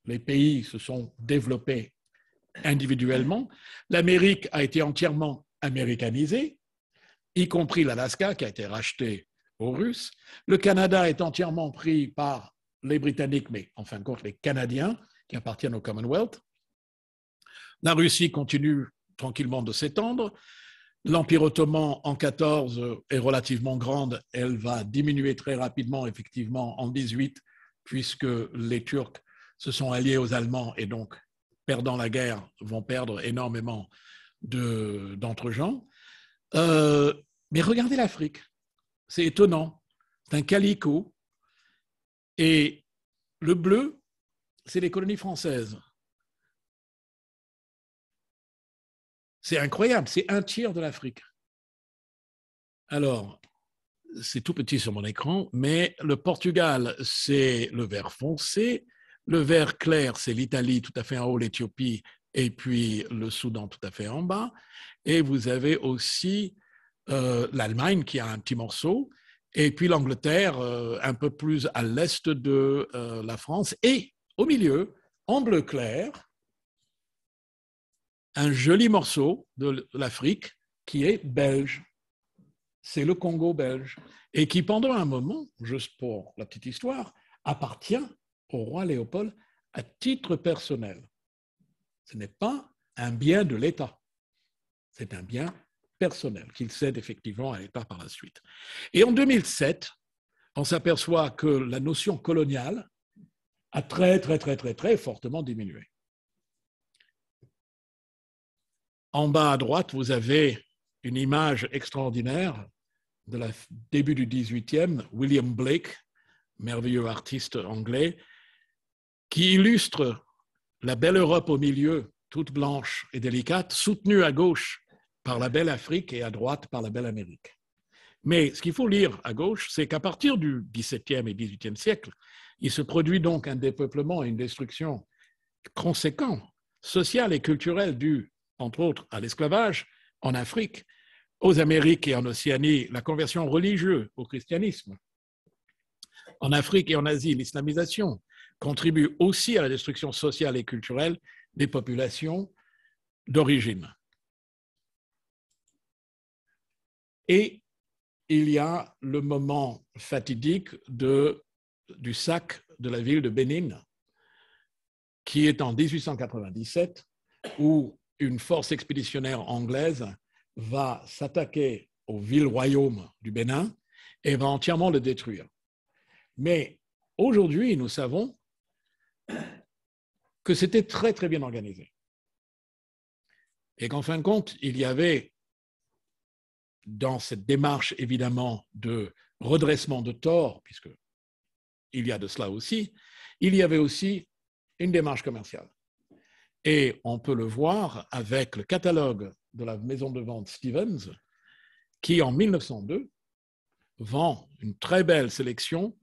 Les pays se sont développés individuellement. L'Amérique a été entièrement américanisée, y compris l'Alaska qui a été racheté aux Russes. Le Canada est entièrement pris par les Britanniques, mais en fin de compte les Canadiens qui appartiennent au Commonwealth. La Russie continue tranquillement de s'étendre. L'Empire ottoman en 14 euh, est relativement grande, elle va diminuer très rapidement, effectivement, en 18, puisque les Turcs se sont alliés aux Allemands et donc, perdant la guerre, vont perdre énormément d'entre-gens. Euh, mais regardez l'Afrique, c'est étonnant, c'est un calico, et le bleu, c'est les colonies françaises. C'est incroyable, c'est un tiers de l'Afrique. Alors, c'est tout petit sur mon écran, mais le Portugal, c'est le vert foncé, le vert clair, c'est l'Italie tout à fait en haut, l'Éthiopie, et puis le Soudan tout à fait en bas. Et vous avez aussi euh, l'Allemagne qui a un petit morceau, et puis l'Angleterre euh, un peu plus à l'est de euh, la France, et au milieu, en bleu clair, un joli morceau de l'Afrique qui est belge. C'est le Congo belge. Et qui, pendant un moment, juste pour la petite histoire, appartient au roi Léopold à titre personnel. Ce n'est pas un bien de l'État. C'est un bien personnel qu'il cède effectivement à l'État par la suite. Et en 2007, on s'aperçoit que la notion coloniale a très, très, très, très, très fortement diminué. En bas à droite, vous avez une image extraordinaire de la début du XVIIIe, e William Blake, merveilleux artiste anglais, qui illustre la belle Europe au milieu, toute blanche et délicate, soutenue à gauche par la belle Afrique et à droite par la belle Amérique. Mais ce qu'il faut lire à gauche, c'est qu'à partir du XVIIe et XVIIIe siècle, il se produit donc un dépeuplement et une destruction conséquents, sociale et culturelle du entre autres à l'esclavage, en Afrique, aux Amériques et en Océanie, la conversion religieuse au christianisme, en Afrique et en Asie, l'islamisation, contribue aussi à la destruction sociale et culturelle des populations d'origine. Et il y a le moment fatidique de, du sac de la ville de Bénin, qui est en 1897, où une force expéditionnaire anglaise va s'attaquer au ville royaume du Bénin et va entièrement le détruire. Mais aujourd'hui, nous savons que c'était très très bien organisé. Et qu'en fin de compte, il y avait dans cette démarche évidemment de redressement de tort, puisque il y a de cela aussi, il y avait aussi une démarche commerciale. Et on peut le voir avec le catalogue de la maison de vente Stevens, qui en 1902 vend une très belle sélection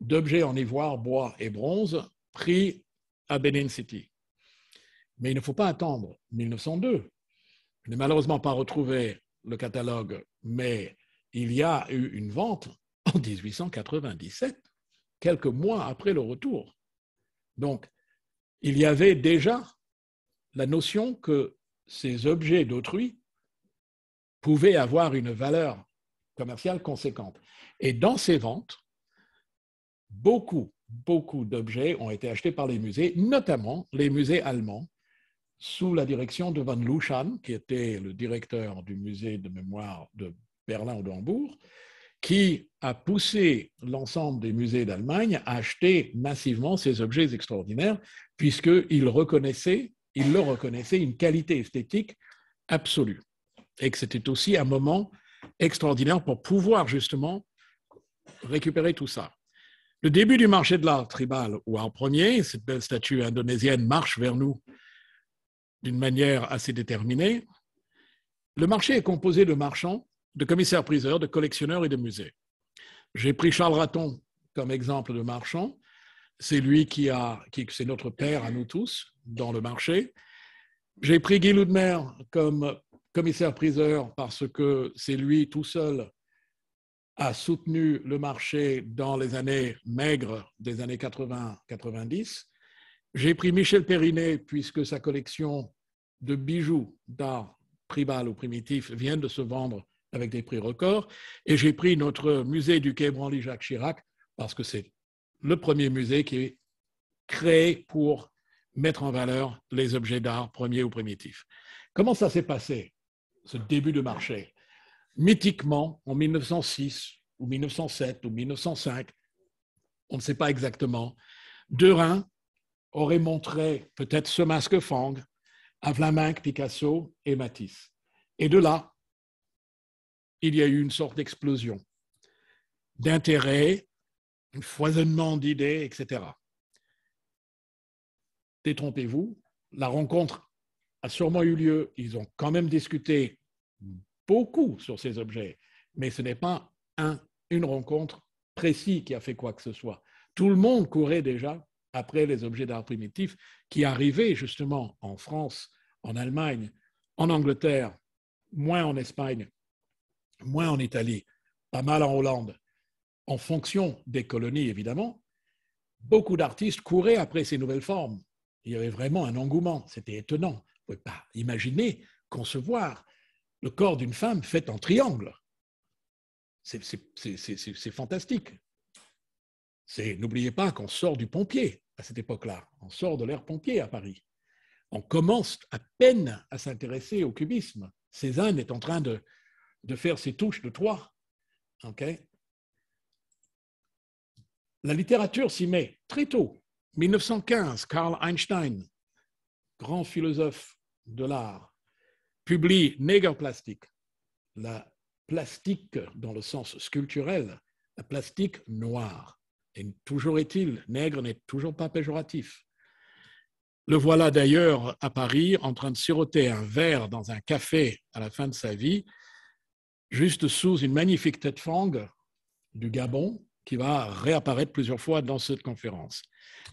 d'objets en ivoire, bois et bronze pris à Benin City. Mais il ne faut pas attendre 1902. Je n'ai malheureusement pas retrouvé le catalogue, mais il y a eu une vente en 1897, quelques mois après le retour. Donc, il y avait déjà la notion que ces objets d'autrui pouvaient avoir une valeur commerciale conséquente. Et dans ces ventes, beaucoup, beaucoup d'objets ont été achetés par les musées, notamment les musées allemands, sous la direction de Van Luschan, qui était le directeur du musée de mémoire de Berlin ou de qui a poussé l'ensemble des musées d'Allemagne à acheter massivement ces objets extraordinaires, puisqu'ils reconnaissaient, ils le reconnaissaient une qualité esthétique absolue. Et que c'était aussi un moment extraordinaire pour pouvoir justement récupérer tout ça. Le début du marché de l'art tribal, ou en premier, cette belle statue indonésienne marche vers nous d'une manière assez déterminée, le marché est composé de marchands de commissaires-priseurs, de collectionneurs et de musées. J'ai pris Charles Raton comme exemple de marchand. C'est lui qui a, qui, c'est notre père à nous tous dans le marché. J'ai pris Guy Loudmer comme commissaire-priseur parce que c'est lui tout seul a soutenu le marché dans les années maigres des années 80-90. J'ai pris Michel Perrinet puisque sa collection de bijoux d'art tribal ou primitif vient de se vendre avec des prix records. Et j'ai pris notre musée du Quai Branly Jacques Chirac, parce que c'est le premier musée qui est créé pour mettre en valeur les objets d'art premiers ou primitifs. Comment ça s'est passé, ce début de marché Mythiquement, en 1906 ou 1907 ou 1905, on ne sait pas exactement, Derain aurait montré peut-être ce masque Fang à Vlaminck, Picasso et Matisse. Et de là, il y a eu une sorte d'explosion d'intérêt, un foisonnement d'idées, etc. Détrompez-vous, la rencontre a sûrement eu lieu, ils ont quand même discuté beaucoup sur ces objets, mais ce n'est pas un, une rencontre précise qui a fait quoi que ce soit. Tout le monde courait déjà après les objets d'art primitif qui arrivaient justement en France, en Allemagne, en Angleterre, moins en Espagne moins en Italie, pas mal en Hollande, en fonction des colonies évidemment, beaucoup d'artistes couraient après ces nouvelles formes. Il y avait vraiment un engouement, c'était étonnant. On ne pouvait pas imaginer, concevoir le corps d'une femme fait en triangle. C'est fantastique. N'oubliez pas qu'on sort du pompier à cette époque-là, on sort de l'air pompier à Paris. On commence à peine à s'intéresser au cubisme. Cézanne est en train de, de faire ses touches de trois. La littérature s'y met très tôt. 1915, Karl Einstein, grand philosophe de l'art, publie plastique, la plastique dans le sens sculpturel, la plastique noire. Et toujours est-il, nègre n'est toujours pas péjoratif. Le voilà d'ailleurs à Paris en train de siroter un verre dans un café à la fin de sa vie juste sous une magnifique tête fangue du Gabon qui va réapparaître plusieurs fois dans cette conférence.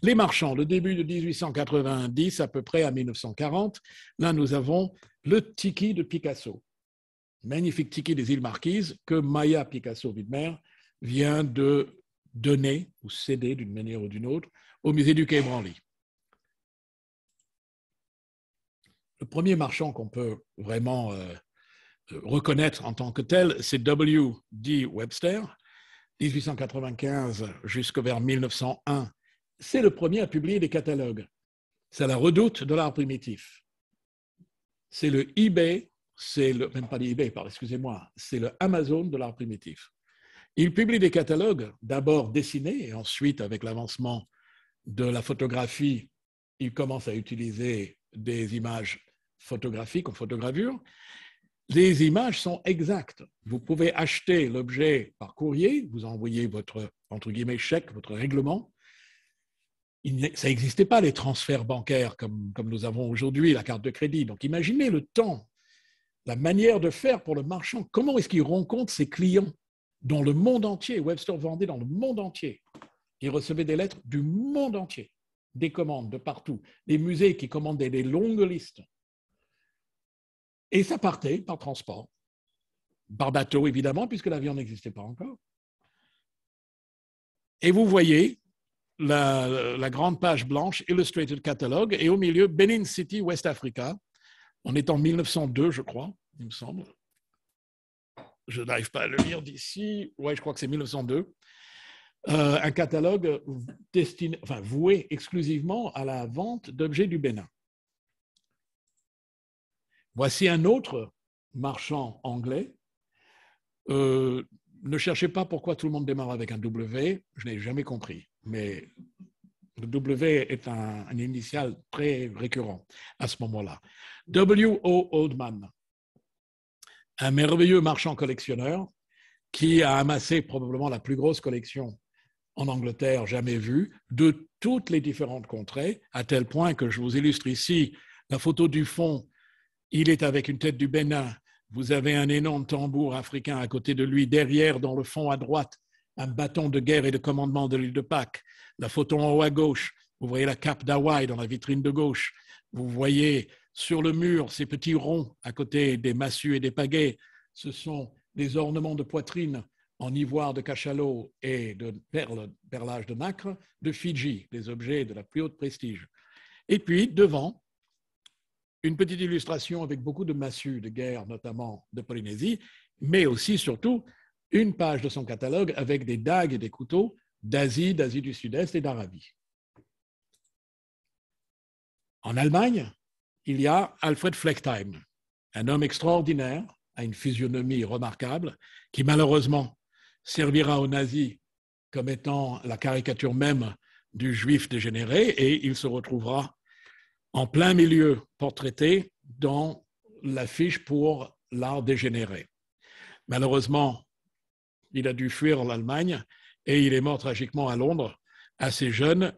Les marchands, le début de 1890 à peu près à 1940, là nous avons le tiki de Picasso, magnifique tiki des îles Marquises que Maya Picasso Widmer vient de donner ou céder d'une manière ou d'une autre au musée du Quai Branly. Le premier marchand qu'on peut vraiment euh, euh, reconnaître en tant que tel, c'est W. D. Webster, 1895 jusqu'au vers 1901. C'est le premier à publier des catalogues. C'est la redoute de l'art primitif. C'est le eBay, c'est le, même pas le eBay, excusez-moi, c'est le Amazon de l'art primitif. Il publie des catalogues, d'abord dessinés, et ensuite, avec l'avancement de la photographie, il commence à utiliser des images photographiques en photogravure les images sont exactes. Vous pouvez acheter l'objet par courrier, vous envoyez votre, entre guillemets, chèque, votre règlement. ça n'existait pas les transferts bancaires comme, comme nous avons aujourd'hui, la carte de crédit. Donc imaginez le temps, la manière de faire pour le marchand. Comment est-ce qu'il rencontre ses clients dans le monde entier Webstore vendait dans le monde entier. Il recevait des lettres du monde entier, des commandes de partout, des musées qui commandaient des longues listes et ça partait par transport, par bateau évidemment, puisque l'avion n'existait pas encore. Et vous voyez la, grande page blanche Illustrated Catalogue, et au milieu, Benin City, West Africa. On est en 1902, je crois, il me semble. Je n'arrive pas à le lire d'ici. Oui, je crois que c'est 1902. Euh, un catalogue destiné, enfin, voué exclusivement à la vente d'objets du Bénin. Voici un autre marchand anglais. Euh, ne cherchez pas pourquoi tout le monde démarre avec un W, je n'ai jamais compris, mais le W est un, un initial très récurrent à ce moment-là. W.O. Oldman, un merveilleux marchand collectionneur qui a amassé probablement la plus grosse collection en Angleterre jamais vue de toutes les différentes contrées, à tel point que je vous illustre ici la photo du fond il est avec une tête du Bénin. Vous avez un énorme tambour africain à côté de lui. Derrière, dans le fond à droite, un bâton de guerre et de commandement de l'île de Pâques. La photo en haut à gauche, vous voyez la cape d'Hawaï dans la vitrine de gauche. Vous voyez sur le mur ces petits ronds à côté des massues et des pagaies. Ce sont des ornements de poitrine en ivoire de cachalot et de perles, perlage de nacre de Fidji, des objets de la plus haute prestige. Et puis, devant, une petite illustration avec beaucoup de massues de guerre, notamment de Polynésie, mais aussi, surtout, une page de son catalogue avec des dagues et des couteaux d'Asie, d'Asie du Sud-Est et d'Arabie. En Allemagne, il y a Alfred Flechtheim, un homme extraordinaire, à une physionomie remarquable, qui malheureusement servira aux nazis comme étant la caricature même du juif dégénéré, et il se retrouvera en plein milieu portraité dans l'affiche pour l'art dégénéré. Malheureusement, il a dû fuir l'Allemagne et il est mort tragiquement à Londres, assez jeune.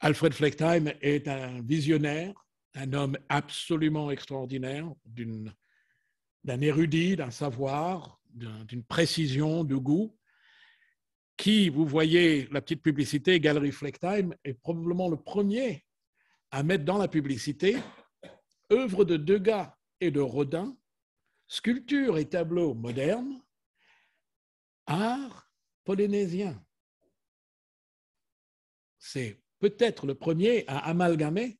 Alfred Fleckheim est un visionnaire, un homme absolument extraordinaire, d'un érudit, d'un savoir, d'une précision, de goût, qui, vous voyez la petite publicité Galerie Fleckheim, est probablement le premier à mettre dans la publicité œuvres de Degas et de Rodin, sculptures et tableaux modernes, art polynésien. C'est peut-être le premier à amalgamer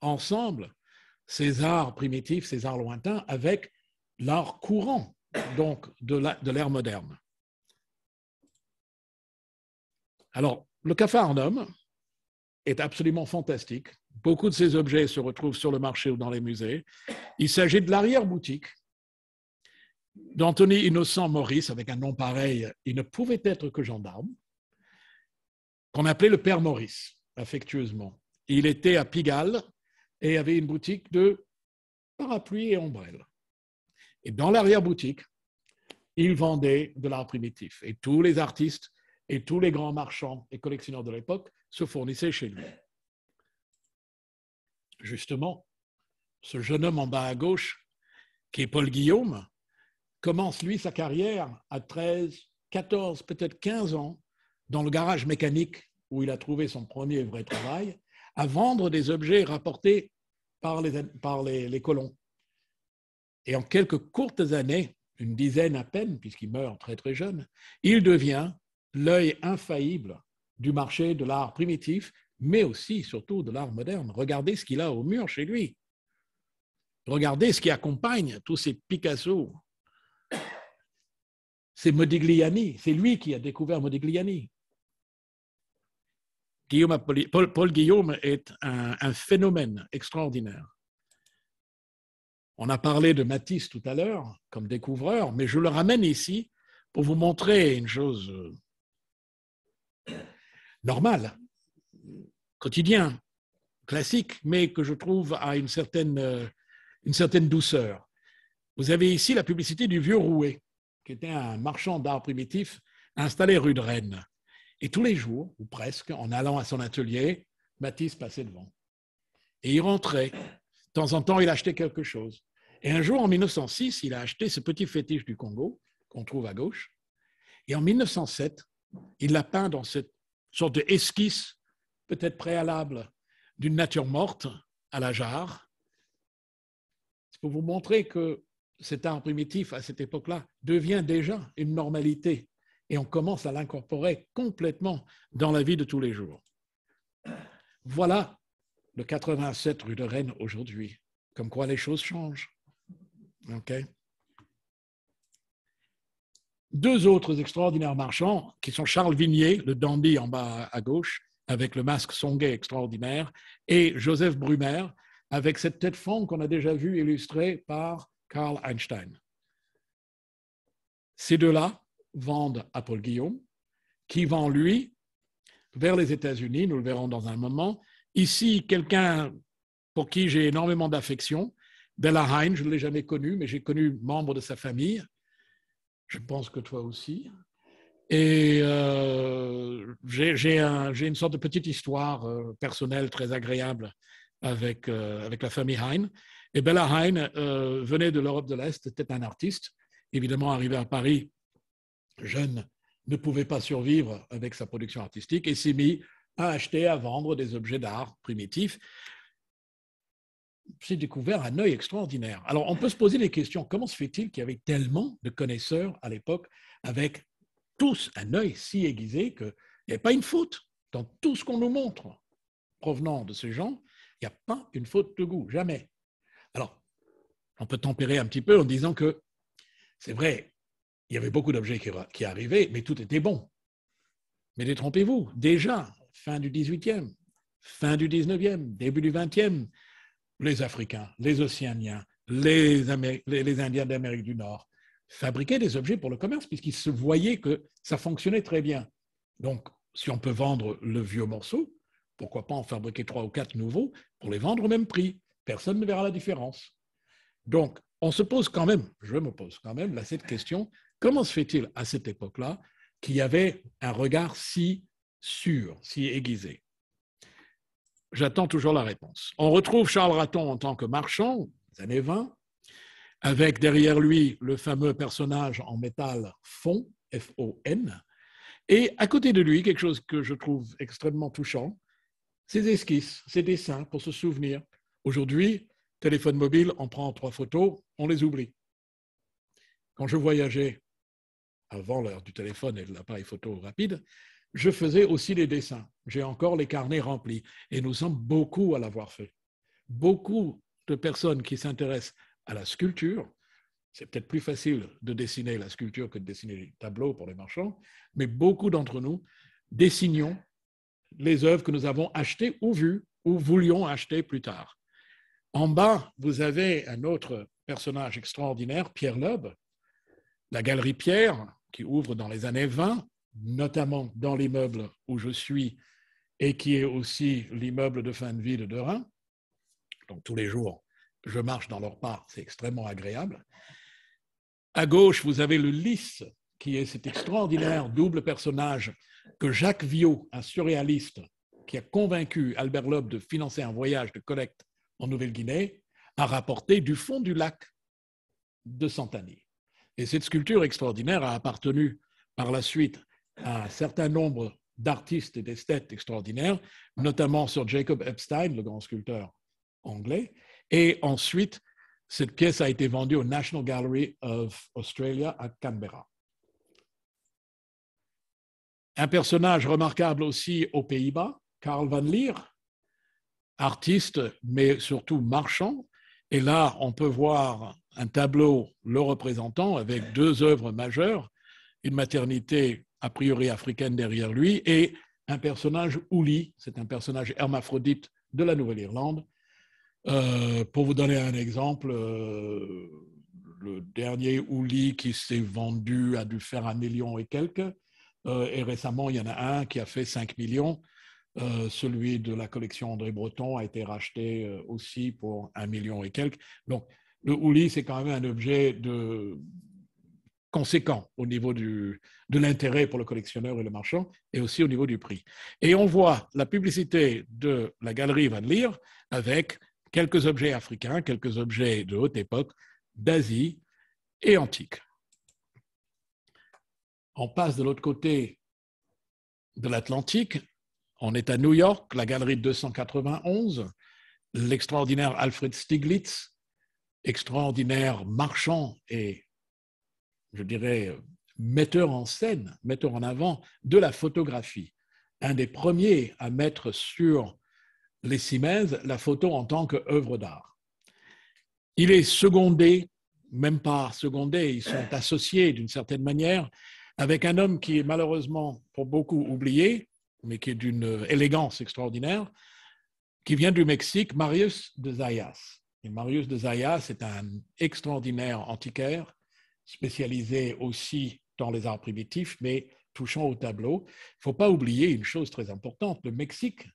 ensemble ces arts primitifs, ces arts lointains, avec l'art courant donc de l'ère moderne. Alors, le cafard en homme, est absolument fantastique. Beaucoup de ces objets se retrouvent sur le marché ou dans les musées. Il s'agit de l'arrière-boutique d'Anthony Innocent Maurice, avec un nom pareil. Il ne pouvait être que gendarme, qu'on appelait le Père Maurice, affectueusement. Il était à Pigalle et avait une boutique de parapluies et ombrelles. Et dans l'arrière-boutique, il vendait de l'art primitif. Et tous les artistes et tous les grands marchands et collectionneurs de l'époque se fournissait chez lui. Justement, ce jeune homme en bas à gauche, qui est Paul Guillaume, commence lui sa carrière à 13, 14, peut-être 15 ans dans le garage mécanique où il a trouvé son premier vrai travail, à vendre des objets rapportés par les, les colons. Et en quelques courtes années, une dizaine à peine, puisqu'il meurt très très jeune, il devient l'œil infaillible du marché de l'art primitif, mais aussi, surtout, de l'art moderne. Regardez ce qu'il a au mur chez lui. Regardez ce qui accompagne tous ces Picasso, C'est Modigliani. C'est lui qui a découvert Modigliani. Paul, Guillaume est un, phénomène extraordinaire. On a parlé de Matisse tout à l'heure comme découvreur, mais je le ramène ici pour vous montrer une chose normal, quotidien, classique, mais que je trouve à une certaine, euh, une certaine douceur. Vous avez ici la publicité du vieux Roué, qui était un marchand d'art primitif installé rue de Rennes. Et tous les jours, ou presque, en allant à son atelier, Matisse passait devant. Et il rentrait. De temps en temps, il achetait quelque chose. Et un jour, en 1906, il a acheté ce petit fétiche du Congo, qu'on trouve à gauche. Et en 1907, il l'a peint dans cette sorte d'esquisse, peut-être préalable, d'une nature morte à la jarre. C'est pour vous montrer que cet art primitif, à cette époque-là, devient déjà une normalité et on commence à l'incorporer complètement dans la vie de tous les jours. Voilà le 87 rue de Rennes aujourd'hui, comme quoi les choses changent. OK deux autres extraordinaires marchands, qui sont Charles Vignier, le dandy en bas à gauche, avec le masque songuet extraordinaire, et Joseph Brumer, avec cette tête fond qu'on a déjà vue illustrée par Karl Einstein. Ces deux-là vendent à Paul Guillaume, qui vend, lui, vers les États-Unis, nous le verrons dans un moment. Ici, quelqu'un pour qui j'ai énormément d'affection, Bella Hein, je ne l'ai jamais connu, mais j'ai connu membre de sa famille, je pense que toi aussi. Et euh, j'ai une sorte de petite histoire euh, personnelle très agréable euh, avec, la famille Hein. Et Bella Hein venait de l'Europe de l'Est, était un artiste. Évidemment, arrivé à Paris, jeune, ne pouvait pas survivre avec sa production artistique et s'est mis à acheter, à vendre des objets d'art primitifs. J'ai découvert un œil extraordinaire. Alors, on peut se poser les questions. Comment se fait-il qu'il y avait tellement de connaisseurs à l'époque avec tous un œil si aiguisé qu'il n'y avait pas une faute dans tout ce qu'on nous montre provenant de ces gens Il n'y a pas une faute de goût, jamais. Alors, on peut tempérer un petit peu en disant que c'est vrai, il y avait beaucoup d'objets qui, qui arrivaient, mais tout était bon. Mais détrompez-vous, déjà, fin du 18e, fin du 19e, début du 20e, les Africains, les Océaniens, les, Indiens d'Amérique du Nord fabriquaient des objets pour le commerce puisqu'ils se voyaient que ça fonctionnait très bien. Donc, si on peut vendre le vieux morceau, pourquoi pas en fabriquer trois ou quatre nouveaux pour les vendre au même prix Personne ne verra la différence. Donc, on se pose quand même, je me pose quand même là, cette question, comment se fait-il à cette époque-là qu'il y avait un regard si sûr, si aiguisé J'attends toujours la réponse. On retrouve Charles Raton en tant que marchand, des années 20, avec derrière lui le fameux personnage en métal Fon, F-O-N, et à côté de lui, quelque chose que je trouve extrêmement touchant, ses esquisses, ses dessins pour se souvenir. Aujourd'hui, téléphone mobile, on prend trois photos, on les oublie. Quand je voyageais avant l'heure du téléphone et de l'appareil photo rapide, je faisais aussi les dessins. J'ai encore les carnets remplis. Et nous sommes beaucoup à l'avoir fait. Beaucoup de personnes qui s'intéressent à la sculpture, c'est peut-être plus facile de dessiner la sculpture que de dessiner les tableaux pour les marchands, mais beaucoup d'entre nous dessinions les œuvres que nous avons achetées ou vues ou voulions acheter plus tard. En bas, vous avez un autre personnage extraordinaire, Pierre Loeb, la galerie Pierre, qui ouvre dans les années 20, notamment dans l'immeuble où je suis et qui est aussi l'immeuble de fin de vie de Derain. Donc tous les jours, je marche dans leur parc, c'est extrêmement agréable. À gauche, vous avez le Lys, qui est cet extraordinaire double personnage que Jacques Viau, un surréaliste, qui a convaincu Albert Loeb de financer un voyage de collecte en Nouvelle-Guinée, a rapporté du fond du lac de Santani. Et cette sculpture extraordinaire a appartenu par la suite un certain nombre d'artistes et d'esthètes extraordinaires, notamment sur Jacob Epstein, le grand sculpteur anglais. Et ensuite, cette pièce a été vendue au National Gallery of Australia à Canberra. Un personnage remarquable aussi aux Pays-Bas, Carl van Leer, artiste, mais surtout marchand. Et là, on peut voir un tableau le représentant avec deux œuvres majeures, une maternité a priori africaine derrière lui, et un personnage Ouli, c'est un personnage hermaphrodite de la Nouvelle-Irlande. Euh, pour vous donner un exemple, euh, le dernier Ouli qui s'est vendu a dû faire un million et quelques, euh, et récemment il y en a un qui a fait 5 millions. celui de la collection André Breton a été racheté aussi pour un million et quelques. Donc, le houli c'est quand même un objet de, conséquent au niveau de l'intérêt pour le collectionneur et le marchand, et aussi au niveau du prix. Et on voit la publicité de la galerie Van Leer avec quelques objets africains, quelques objets de haute époque, d'Asie et antiques. On passe de l'autre côté de l'Atlantique, on est à New York, la galerie 291, l'extraordinaire Alfred Stiglitz, extraordinaire marchand et je dirais, metteur en scène, metteur en avant de la photographie. Un des premiers à mettre sur les cimaises la photo en tant qu'œuvre d'art. Il est secondé, même pas secondé, ils sont euh. associés d'une certaine manière avec un homme qui est malheureusement pour beaucoup oublié, mais qui est d'une élégance extraordinaire, qui vient du Mexique, Marius de Zayas. Et Marius de Zayas est un extraordinaire antiquaire spécialisé aussi dans les arts primitifs, mais touchant au tableau. Il ne faut pas oublier une chose très importante, le Mexique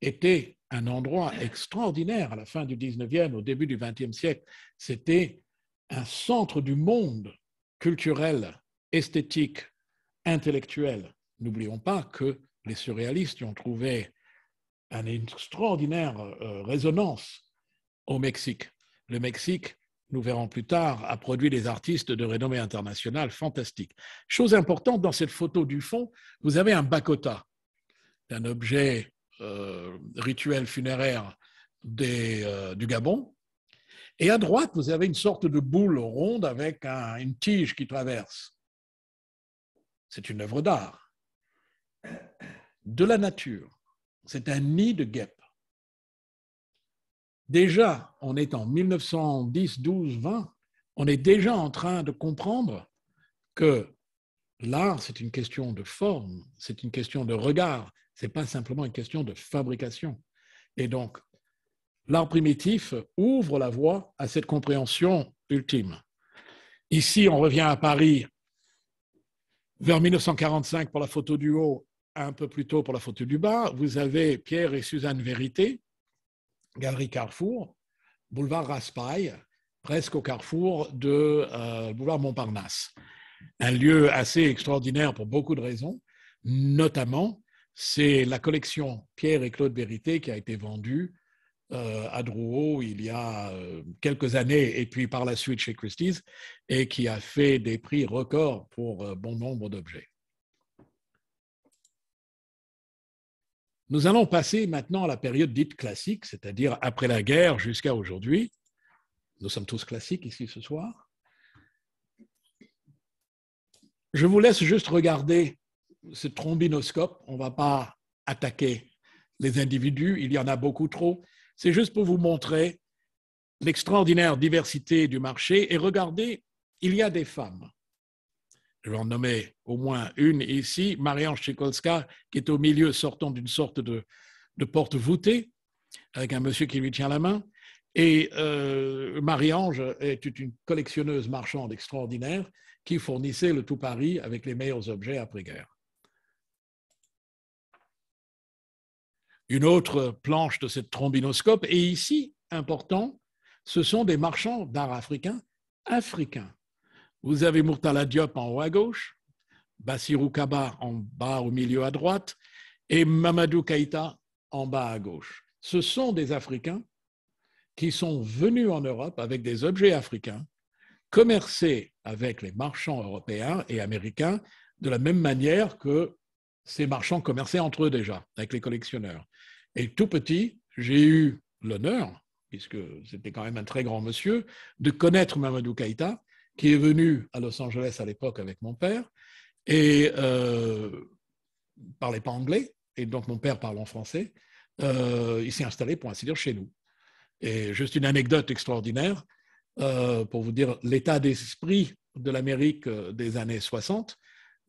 était un endroit extraordinaire à la fin du 19e, au début du 20e siècle. C'était un centre du monde culturel, esthétique, intellectuel. N'oublions pas que les surréalistes y ont trouvé une extraordinaire euh, résonance au Mexique. Le Mexique nous verrons plus tard, a produit des artistes de renommée internationale fantastiques. Chose importante dans cette photo du fond, vous avez un bakota, un objet euh, rituel funéraire euh, du Gabon. Et à droite, vous avez une sorte de boule ronde avec une tige qui traverse. C'est une œuvre d'art. De la nature. C'est un nid de guêpe. Déjà, on est en 1910, 12, 20, on est déjà en train de comprendre que l'art, c'est une question de forme, c'est une question de regard, c'est pas simplement une question de fabrication. Et donc, l'art primitif ouvre la voie à cette compréhension ultime. Ici, on revient à Paris vers 1945 pour la photo du haut, un peu plus tôt pour la photo du bas. Vous avez Pierre et Suzanne Vérité, Galerie Carrefour, boulevard Raspail, presque au carrefour de euh, boulevard Montparnasse. Un lieu assez extraordinaire pour beaucoup de raisons, notamment c'est la collection Pierre et Claude Vérité qui a été vendue euh, à Drouot il y a euh, quelques années et puis par la suite chez Christie's et qui a fait des prix records pour bon nombre d'objets. Nous allons passer maintenant à la période dite classique, c'est-à-dire après la guerre jusqu'à aujourd'hui. Nous sommes tous classiques ici ce soir. Je vous laisse juste regarder ce trombinoscope. On ne va pas attaquer les individus, il y en a beaucoup trop. C'est juste pour vous montrer l'extraordinaire diversité du marché. Et regardez, il y a des femmes je vais en nommer au moins une ici, Marie-Ange Chikolska, qui est au milieu, sortant d'une sorte de, porte voûtée, avec un monsieur qui lui tient la main. Et euh, Marie-Ange est une collectionneuse marchande extraordinaire qui fournissait le tout Paris avec les meilleurs objets après-guerre. Une autre planche de cette trombinoscope, et ici, important, ce sont des marchands d'art africain, africains vous avez Murtala Diop en haut à gauche, Bassirou Kaba en bas au milieu à droite et Mamadou Keïta en bas à gauche. Ce sont des Africains qui sont venus en Europe avec des objets africains, commercer avec les marchands européens et américains de la même manière que ces marchands commerçaient entre eux déjà, avec les collectionneurs. Et tout petit, j'ai eu l'honneur, puisque c'était quand même un très grand monsieur, de connaître Mamadou Keïta qui est venu à Los Angeles à l'époque avec mon père et euh, parlait pas anglais, et donc mon père parle en français. Euh, il s'est installé, pour ainsi dire, chez nous. Et juste une anecdote extraordinaire euh, pour vous dire l'état d'esprit de l'Amérique euh, des années 60.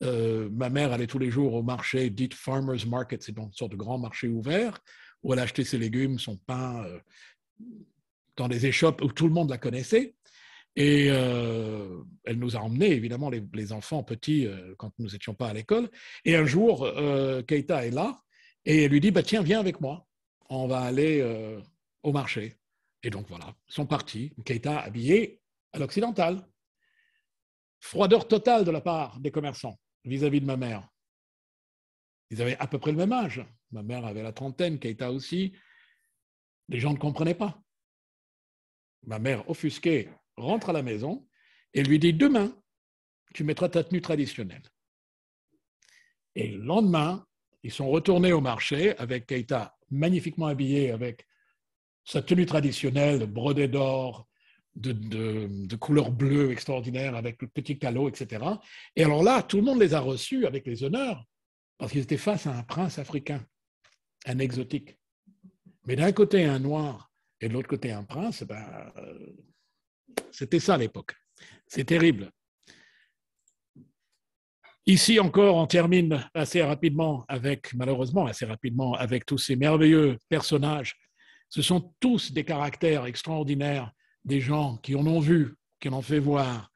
ma mère allait tous les jours au marché, dit farmers market, c'est donc une sorte de grand marché ouvert, où elle achetait ses légumes, son pain, dans des échoppes où tout le monde la connaissait. Et euh, elle nous a emmenés, évidemment, les, enfants petits, euh, quand nous n'étions pas à l'école. Et un jour, euh, Keita est là et elle lui dit bah, Tiens, viens avec moi, on va aller euh, au marché. Et donc voilà, ils sont partis. Keita habillé à l'occidental. Froideur totale de la part des commerçants vis-à-vis de ma mère. Ils avaient à peu près le même âge. Ma mère avait la trentaine, Keita aussi. Les gens ne comprenaient pas. Ma mère offusquée rentre à la maison et lui dit Demain, tu mettras ta tenue traditionnelle. Et le lendemain, ils sont retournés au marché avec Keita magnifiquement habillé avec sa tenue traditionnelle brodée d'or, de, de, de, couleur bleue extraordinaire, avec le petit calot, etc. Et alors là, tout le monde les a reçus avec les honneurs, parce qu'ils étaient face à un prince africain, un exotique. Mais d'un côté, un noir, et de l'autre côté, un prince, eh ben, c'était ça l'époque. C'est terrible. Ici encore, on termine assez rapidement avec, malheureusement, assez rapidement avec tous ces merveilleux personnages. Ce sont tous des caractères extraordinaires, des gens qui en ont vu, qui en ont fait voir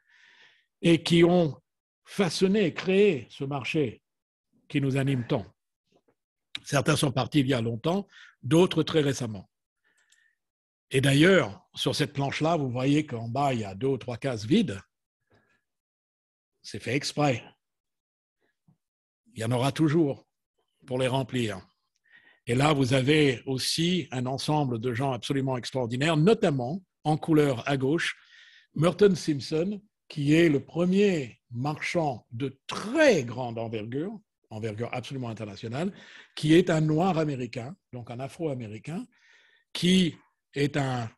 et qui ont façonné, créé ce marché qui nous anime tant. Certains sont partis il y a longtemps, d'autres très récemment. Et d'ailleurs, sur cette planche-là, vous voyez qu'en bas, il y a deux ou trois cases vides. C'est fait exprès. Il y en aura toujours pour les remplir. Et là, vous avez aussi un ensemble de gens absolument extraordinaires, notamment en couleur à gauche, Merton Simpson, qui est le premier marchand de très grande envergure, envergure absolument internationale, qui est un noir américain, donc un afro-américain, qui est un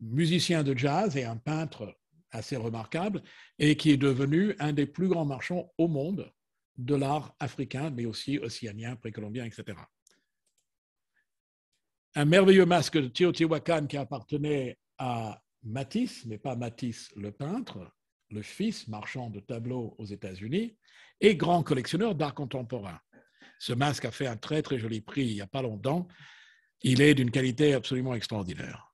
musicien de jazz et un peintre assez remarquable et qui est devenu un des plus grands marchands au monde de l'art africain, mais aussi océanien, précolombien, etc. Un merveilleux masque de Teotihuacan qui appartenait à Matisse, mais pas Matisse le peintre, le fils marchand de tableaux aux États-Unis et grand collectionneur d'art contemporain. Ce masque a fait un très très joli prix il n'y a pas longtemps il est d'une qualité absolument extraordinaire.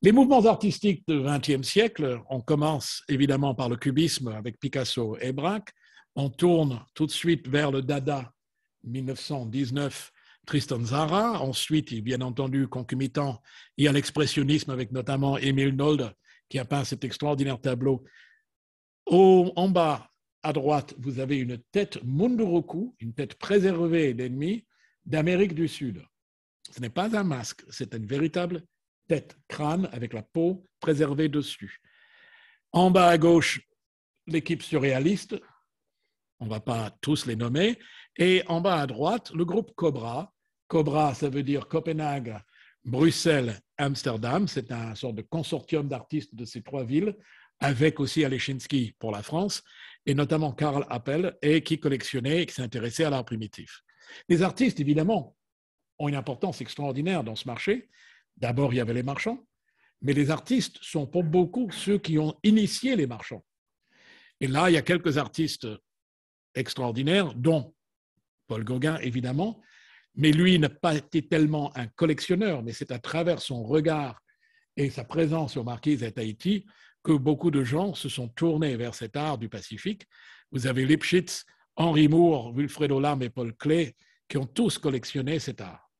Les mouvements artistiques du XXe siècle, on commence évidemment par le cubisme avec Picasso et Braque, on tourne tout de suite vers le dada 1919 Tristan Zara, ensuite, bien entendu, concomitant, il y a l'expressionnisme avec notamment Émile Nolde qui a peint cet extraordinaire tableau. en bas à droite, vous avez une tête Munduruku, une tête préservée d'ennemis d'Amérique du Sud. Ce n'est pas un masque, c'est une véritable tête, crâne avec la peau préservée dessus. En bas à gauche, l'équipe surréaliste, on ne va pas tous les nommer, et en bas à droite, le groupe Cobra. Cobra, ça veut dire Copenhague, Bruxelles, Amsterdam. C'est un sorte de consortium d'artistes de ces trois villes, avec aussi Alechinsky pour la France, et notamment Karl Appel, et qui collectionnait et qui s'intéressait à l'art primitif. Les artistes, évidemment, ont une importance extraordinaire dans ce marché. D'abord, il y avait les marchands, mais les artistes sont pour beaucoup ceux qui ont initié les marchands. Et là, il y a quelques artistes extraordinaires, dont Paul Gauguin, évidemment, mais lui n'a pas été tellement un collectionneur, mais c'est à travers son regard et sa présence au Marquis à Tahiti que beaucoup de gens se sont tournés vers cet art du Pacifique. Vous avez Lipschitz, Henri Moore, Wilfred Olam et Paul Klee, qui ont tous collectionné cet art.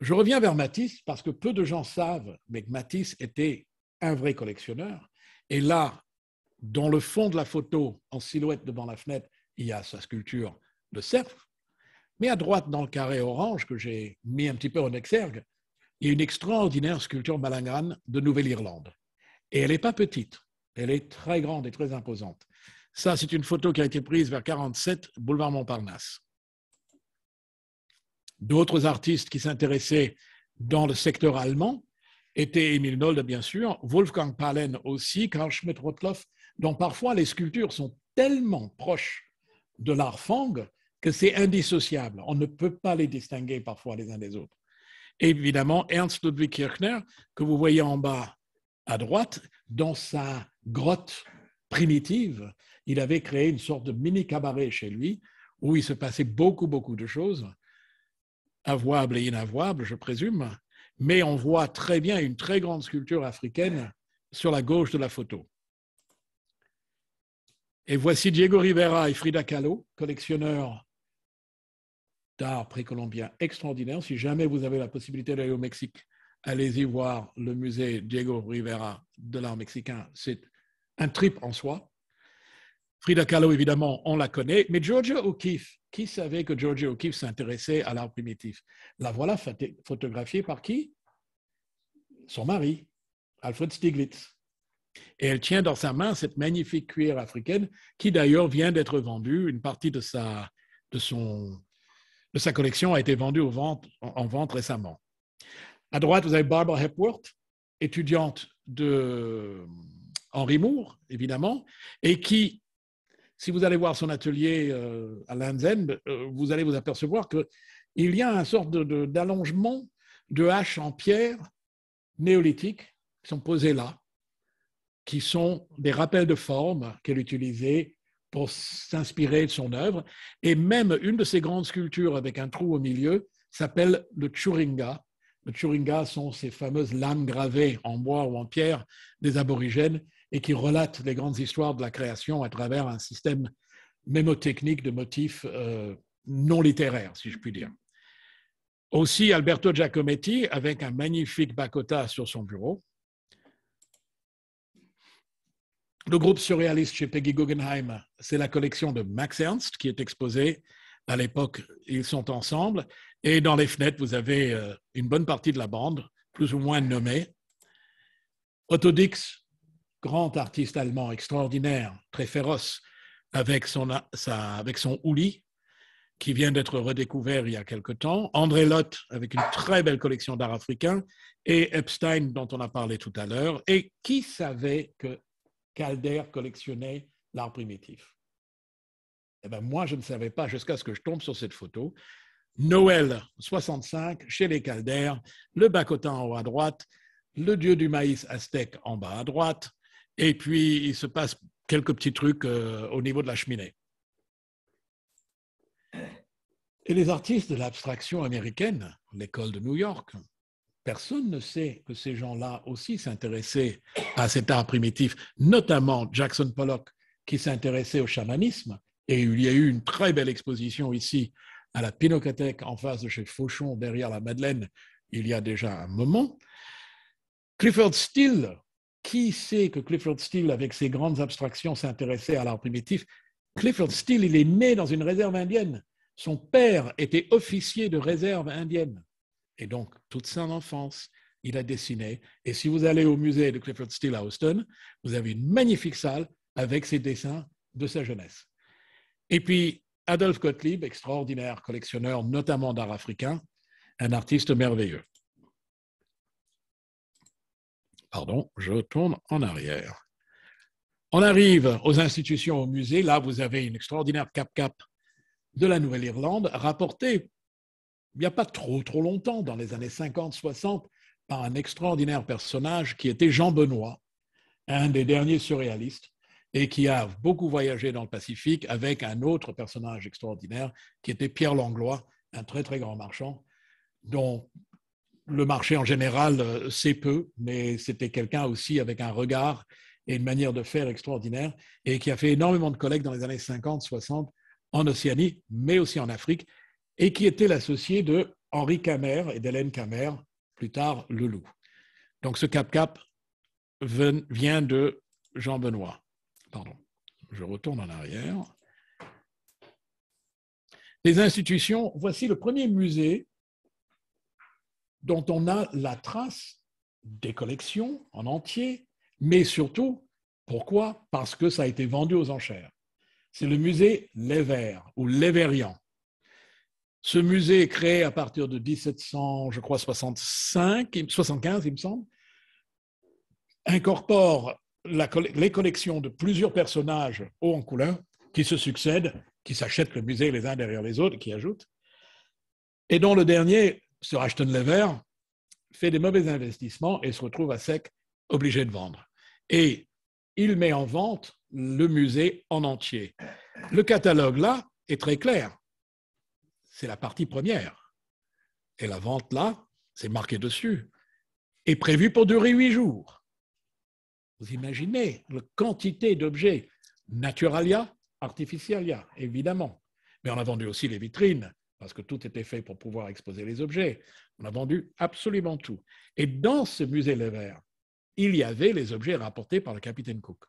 Je reviens vers Matisse parce que peu de gens savent, mais que Matisse était un vrai collectionneur. Et là, dans le fond de la photo, en silhouette devant la fenêtre, il y a sa sculpture de cerf. Mais à droite, dans le carré orange que j'ai mis un petit peu en exergue, il y a une extraordinaire sculpture malingrane de Nouvelle-Irlande. Et elle n'est pas petite, elle est très grande et très imposante. Ça, c'est une photo qui a été prise vers 47, boulevard Montparnasse. D'autres artistes qui s'intéressaient dans le secteur allemand étaient Emil Nolde, bien sûr, Wolfgang Palen aussi, Karl Schmidt-Rottloff, dont parfois les sculptures sont tellement proches de l'art fang que c'est indissociable. On ne peut pas les distinguer parfois les uns des autres. évidemment, Ernst Ludwig Kirchner, que vous voyez en bas à droite, dans sa grotte primitive, il avait créé une sorte de mini-cabaret chez lui où il se passait beaucoup, beaucoup de choses, avouables et inavouables, je présume, mais on voit très bien une très grande sculpture africaine sur la gauche de la photo. Et voici Diego Rivera et Frida Kahlo, collectionneurs d'art précolombien extraordinaire. Si jamais vous avez la possibilité d'aller au Mexique, allez-y voir le musée Diego Rivera de l'art mexicain. C'est un trip en soi. Frida Kahlo, évidemment, on la connaît, mais Georgia O'Keeffe, qui savait que Georgia O'Keeffe s'intéressait à l'art primitif La voilà photographiée par qui Son mari, Alfred Stieglitz. Et elle tient dans sa main cette magnifique cuillère africaine qui d'ailleurs vient d'être vendue. Une partie de sa, de, de sa collection a été vendue en vente récemment. À droite, vous avez Barbara Hepworth, étudiante de euh, Henri Moore, évidemment, et qui si vous allez voir son atelier euh, à Landsend, euh, vous allez vous apercevoir qu'il y a un sort d'allongement de, haches en pierre néolithique qui sont posées là, qui sont des rappels de formes qu'elle utilisait pour s'inspirer de son œuvre. Et même une de ses grandes sculptures avec un trou au milieu s'appelle le Churinga. Le Churinga sont ces fameuses lames gravées en bois ou en pierre des aborigènes et qui relate les grandes histoires de la création à travers un système mémotechnique de motifs euh, non littéraires, si je puis dire. Aussi Alberto Giacometti avec un magnifique bacota sur son bureau. Le groupe surréaliste chez Peggy Guggenheim, c'est la collection de Max Ernst qui est exposée. À l'époque, ils sont ensemble. Et dans les fenêtres, vous avez euh, une bonne partie de la bande, plus ou moins nommée. Autodix, grand artiste allemand extraordinaire, très féroce, avec son, sa, qui vient d'être redécouvert il y a quelque temps, André Lott, avec une très belle collection d'art africain, et Epstein, dont on a parlé tout à l'heure. Et qui savait que Calder collectionnait l'art primitif eh ben, moi, je ne savais pas jusqu'à ce que je tombe sur cette photo. Noël 65, chez les Calder, le bacotin en haut à droite, le dieu du maïs aztèque en bas à droite, et puis, il se passe quelques petits trucs euh, au niveau de la cheminée. Et les artistes de l'abstraction américaine, l'école de New York, personne ne sait que ces gens-là aussi s'intéressaient à cet art primitif, notamment Jackson Pollock, qui s'intéressait au chamanisme. Et il y a eu une très belle exposition ici à la Pinocathèque, en face de chez Fauchon, derrière la Madeleine, il y a déjà un moment. Clifford Steele, qui sait que Clifford Steele, avec ses grandes abstractions, s'intéressait à l'art primitif Clifford Steele, il est né dans une réserve indienne. Son père était officier de réserve indienne. Et donc, toute son enfance, il a dessiné. Et si vous allez au musée de Clifford Steele à Austin, vous avez une magnifique salle avec ses dessins de sa jeunesse. Et puis, Adolphe Gottlieb, extraordinaire collectionneur, notamment d'art africain, un artiste merveilleux. Pardon, je tourne en arrière. On arrive aux institutions, aux musées. Là, vous avez une extraordinaire cap-cap de la Nouvelle-Irlande, rapportée il n'y a pas trop, trop longtemps, dans les années 50-60, par un extraordinaire personnage qui était Jean Benoît, un des derniers surréalistes, et qui a beaucoup voyagé dans le Pacifique avec un autre personnage extraordinaire qui était Pierre Langlois, un très très grand marchand, dont le marché en général euh, c'est peu, mais c'était quelqu'un aussi avec un regard et une manière de faire extraordinaire et qui a fait énormément de collègues dans les années 50, 60 en Océanie, mais aussi en Afrique, et qui était l'associé de Henri Camer et d'Hélène Camer, plus tard loup Donc ce cap-cap vient de Jean Benoît. Pardon, je retourne en arrière. Les institutions, voici le premier musée dont on a la trace des collections en entier, mais surtout, pourquoi Parce que ça a été vendu aux enchères. C'est le musée Lévert ou Léverian. Ce musée est créé à partir de 1700, je crois, 65, 75, il me semble, incorpore les collections de plusieurs personnages hauts en couleur qui se succèdent, qui s'achètent le musée les uns derrière les autres, qui ajoutent, et dont le dernier, Sir Ashton Lever fait des mauvais investissements et se retrouve à sec, obligé de vendre. Et il met en vente le musée en entier. Le catalogue, là, est très clair. C'est la partie première. Et la vente, là, c'est marqué dessus, est prévue pour durer huit jours. Vous imaginez la quantité d'objets naturalia, artificialia, évidemment. Mais on a vendu aussi les vitrines, parce que tout était fait pour pouvoir exposer les objets. On a vendu absolument tout. Et dans ce musée Levert, il y avait les objets rapportés par le capitaine Cook.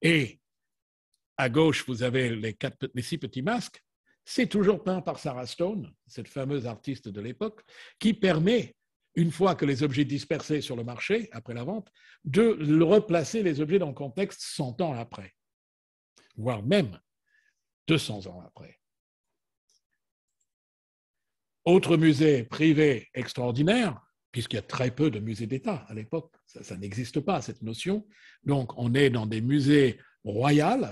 Et à gauche, vous avez les, quatre, six petits masques. C'est toujours peint par Sarah Stone, cette fameuse artiste de l'époque, qui permet, une fois que les objets dispersés sur le marché, après la vente, de replacer les objets dans le contexte 100 ans après, voire même 200 ans après. Autre musée privé extraordinaire, puisqu'il y a très peu de musées d'État à l'époque, ça, n'existe pas, cette notion. Donc, on est dans des musées royaux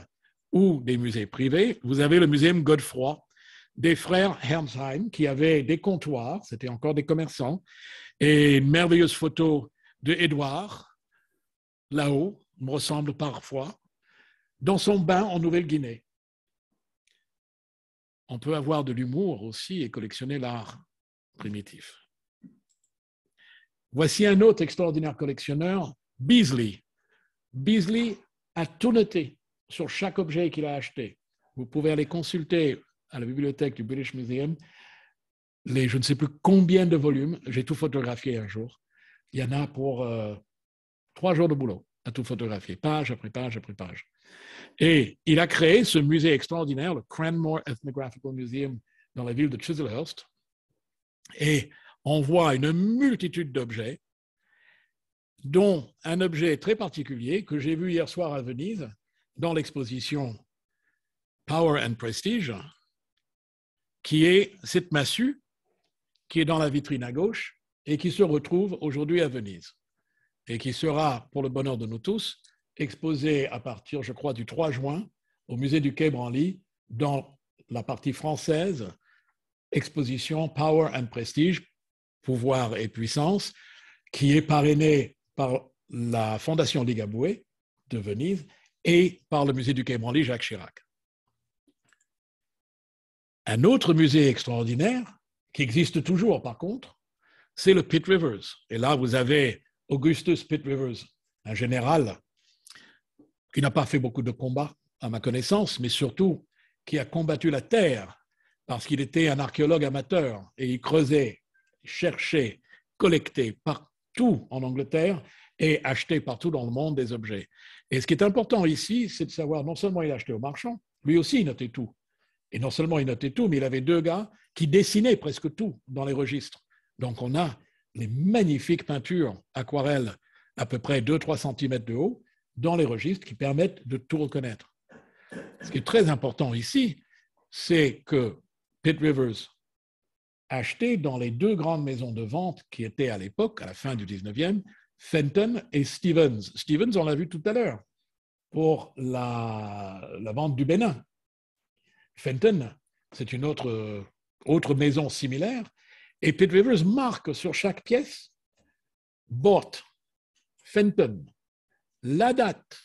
ou des musées privés. Vous avez le musée Godefroy des frères Hermsheim qui avaient des comptoirs, c'était encore des commerçants, et une merveilleuse photo de Édouard, là-haut, me ressemble parfois, dans son bain en Nouvelle-Guinée on peut avoir de l'humour aussi et collectionner l'art primitif. Voici un autre extraordinaire collectionneur, Beasley. Beasley a tout noté sur chaque objet qu'il a acheté. Vous pouvez aller consulter à la bibliothèque du British Museum les je ne sais plus combien de volumes. J'ai tout photographié un jour. Il y en a pour euh, trois jours de boulot à tout photographier, page après page après page. Et il a créé ce musée extraordinaire, le Cranmore Ethnographical Museum, dans la ville de Chislehurst, Et on voit une multitude d'objets, dont un objet très particulier que j'ai vu hier soir à Venise, dans l'exposition Power and Prestige, qui est cette massue qui est dans la vitrine à gauche et qui se retrouve aujourd'hui à Venise et qui sera, pour le bonheur de nous tous, exposé à partir, je crois, du 3 juin au musée du Quai Branly dans la partie française, exposition Power and Prestige, pouvoir et puissance, qui est parrainée par la Fondation Ligaboué de Venise et par le musée du Quai Branly Jacques Chirac. Un autre musée extraordinaire, qui existe toujours par contre, c'est le Pitt Rivers. Et là, vous avez Augustus Pitt Rivers, un général il n'a pas fait beaucoup de combats, à ma connaissance, mais surtout qui a combattu la Terre parce qu'il était un archéologue amateur et il creusait, cherchait, collectait partout en Angleterre et achetait partout dans le monde des objets. Et ce qui est important ici, c'est de savoir non seulement il achetait aux marchands, lui aussi il notait tout. Et non seulement il notait tout, mais il avait deux gars qui dessinaient presque tout dans les registres. Donc on a les magnifiques peintures aquarelles à peu près 2-3 cm de haut, dans les registres qui permettent de tout reconnaître. Ce qui est très important ici, c'est que Pitt Rivers acheté dans les deux grandes maisons de vente qui étaient à l'époque, à la fin du 19e, Fenton et Stevens. Stevens, on l'a vu tout à l'heure, pour la, la, vente du Bénin. Fenton, c'est une autre, autre maison similaire. Et Pitt Rivers marque sur chaque pièce, bought, Fenton, la date,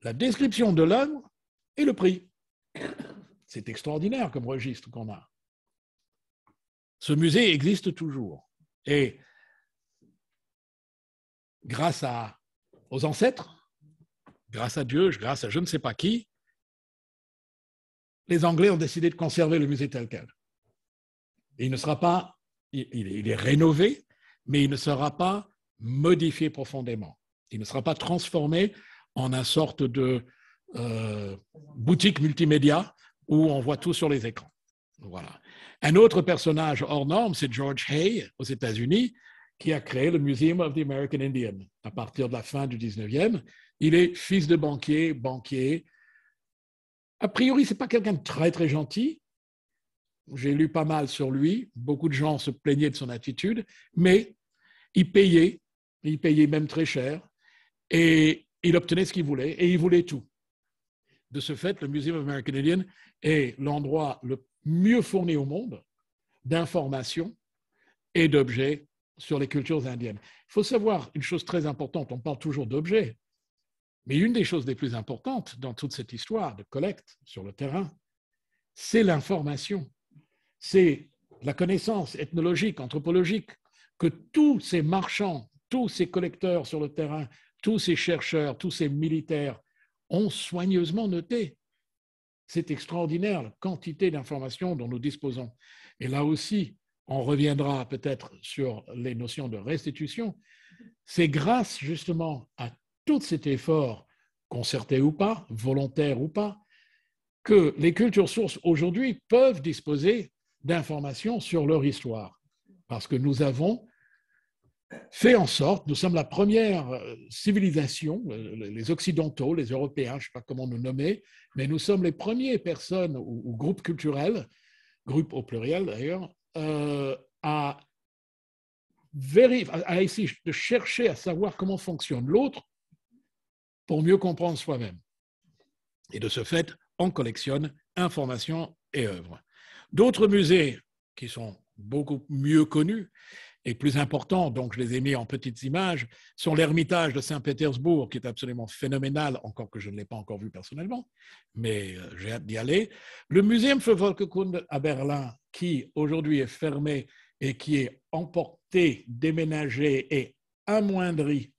la description de l'œuvre et le prix. C'est extraordinaire comme registre qu'on a. Ce musée existe toujours. Et grâce aux ancêtres, grâce à Dieu, grâce à je ne sais pas qui, les Anglais ont décidé de conserver le musée tel quel. il ne sera pas, il est rénové, mais il ne sera pas modifié profondément. Il ne sera pas transformé en une sorte de euh, boutique multimédia où on voit tout sur les écrans. Voilà. Un autre personnage hors norme, c'est George Hay aux États-Unis, qui a créé le Museum of the American Indian à partir de la fin du 19e. Il est fils de banquier, banquier. A priori, ce n'est pas quelqu'un de très, très gentil. J'ai lu pas mal sur lui. Beaucoup de gens se plaignaient de son attitude, mais il payait, il payait même très cher et il obtenait ce qu'il voulait et il voulait tout. De ce fait, le Museum of American Indian est l'endroit le mieux fourni au monde d'informations et d'objets sur les cultures indiennes. Il faut savoir une chose très importante, on parle toujours d'objets, mais une des choses les plus importantes dans toute cette histoire de collecte sur le terrain, c'est l'information, c'est la connaissance ethnologique, anthropologique, que tous ces marchands, tous ces collecteurs sur le terrain, tous ces chercheurs, tous ces militaires ont soigneusement noté. cette extraordinaire quantité d'informations dont nous disposons. Et là aussi, on reviendra peut-être sur les notions de restitution. C'est grâce justement à tout cet effort, concerté ou pas, volontaire ou pas, que les cultures sources aujourd'hui peuvent disposer d'informations sur leur histoire, parce que nous avons fait en sorte, nous sommes la première euh, civilisation, euh, les Occidentaux, les Européens, je ne sais pas comment nous nommer, mais nous sommes les premières personnes ou, groupes culturels, groupes au pluriel d'ailleurs, euh, à, à essayer de chercher à savoir comment fonctionne l'autre pour mieux comprendre soi-même. Et de ce fait, on collectionne informations et œuvres. D'autres musées qui sont beaucoup mieux connus, et plus important, donc je les ai mis en petites images, sont l'Ermitage de Saint-Pétersbourg, qui est absolument phénoménal, encore que je ne l'ai pas encore vu personnellement, mais euh, j'ai hâte d'y aller. Le musée für Volkskunde à Berlin, qui aujourd'hui est fermé et qui est emporté, déménagé et amoindri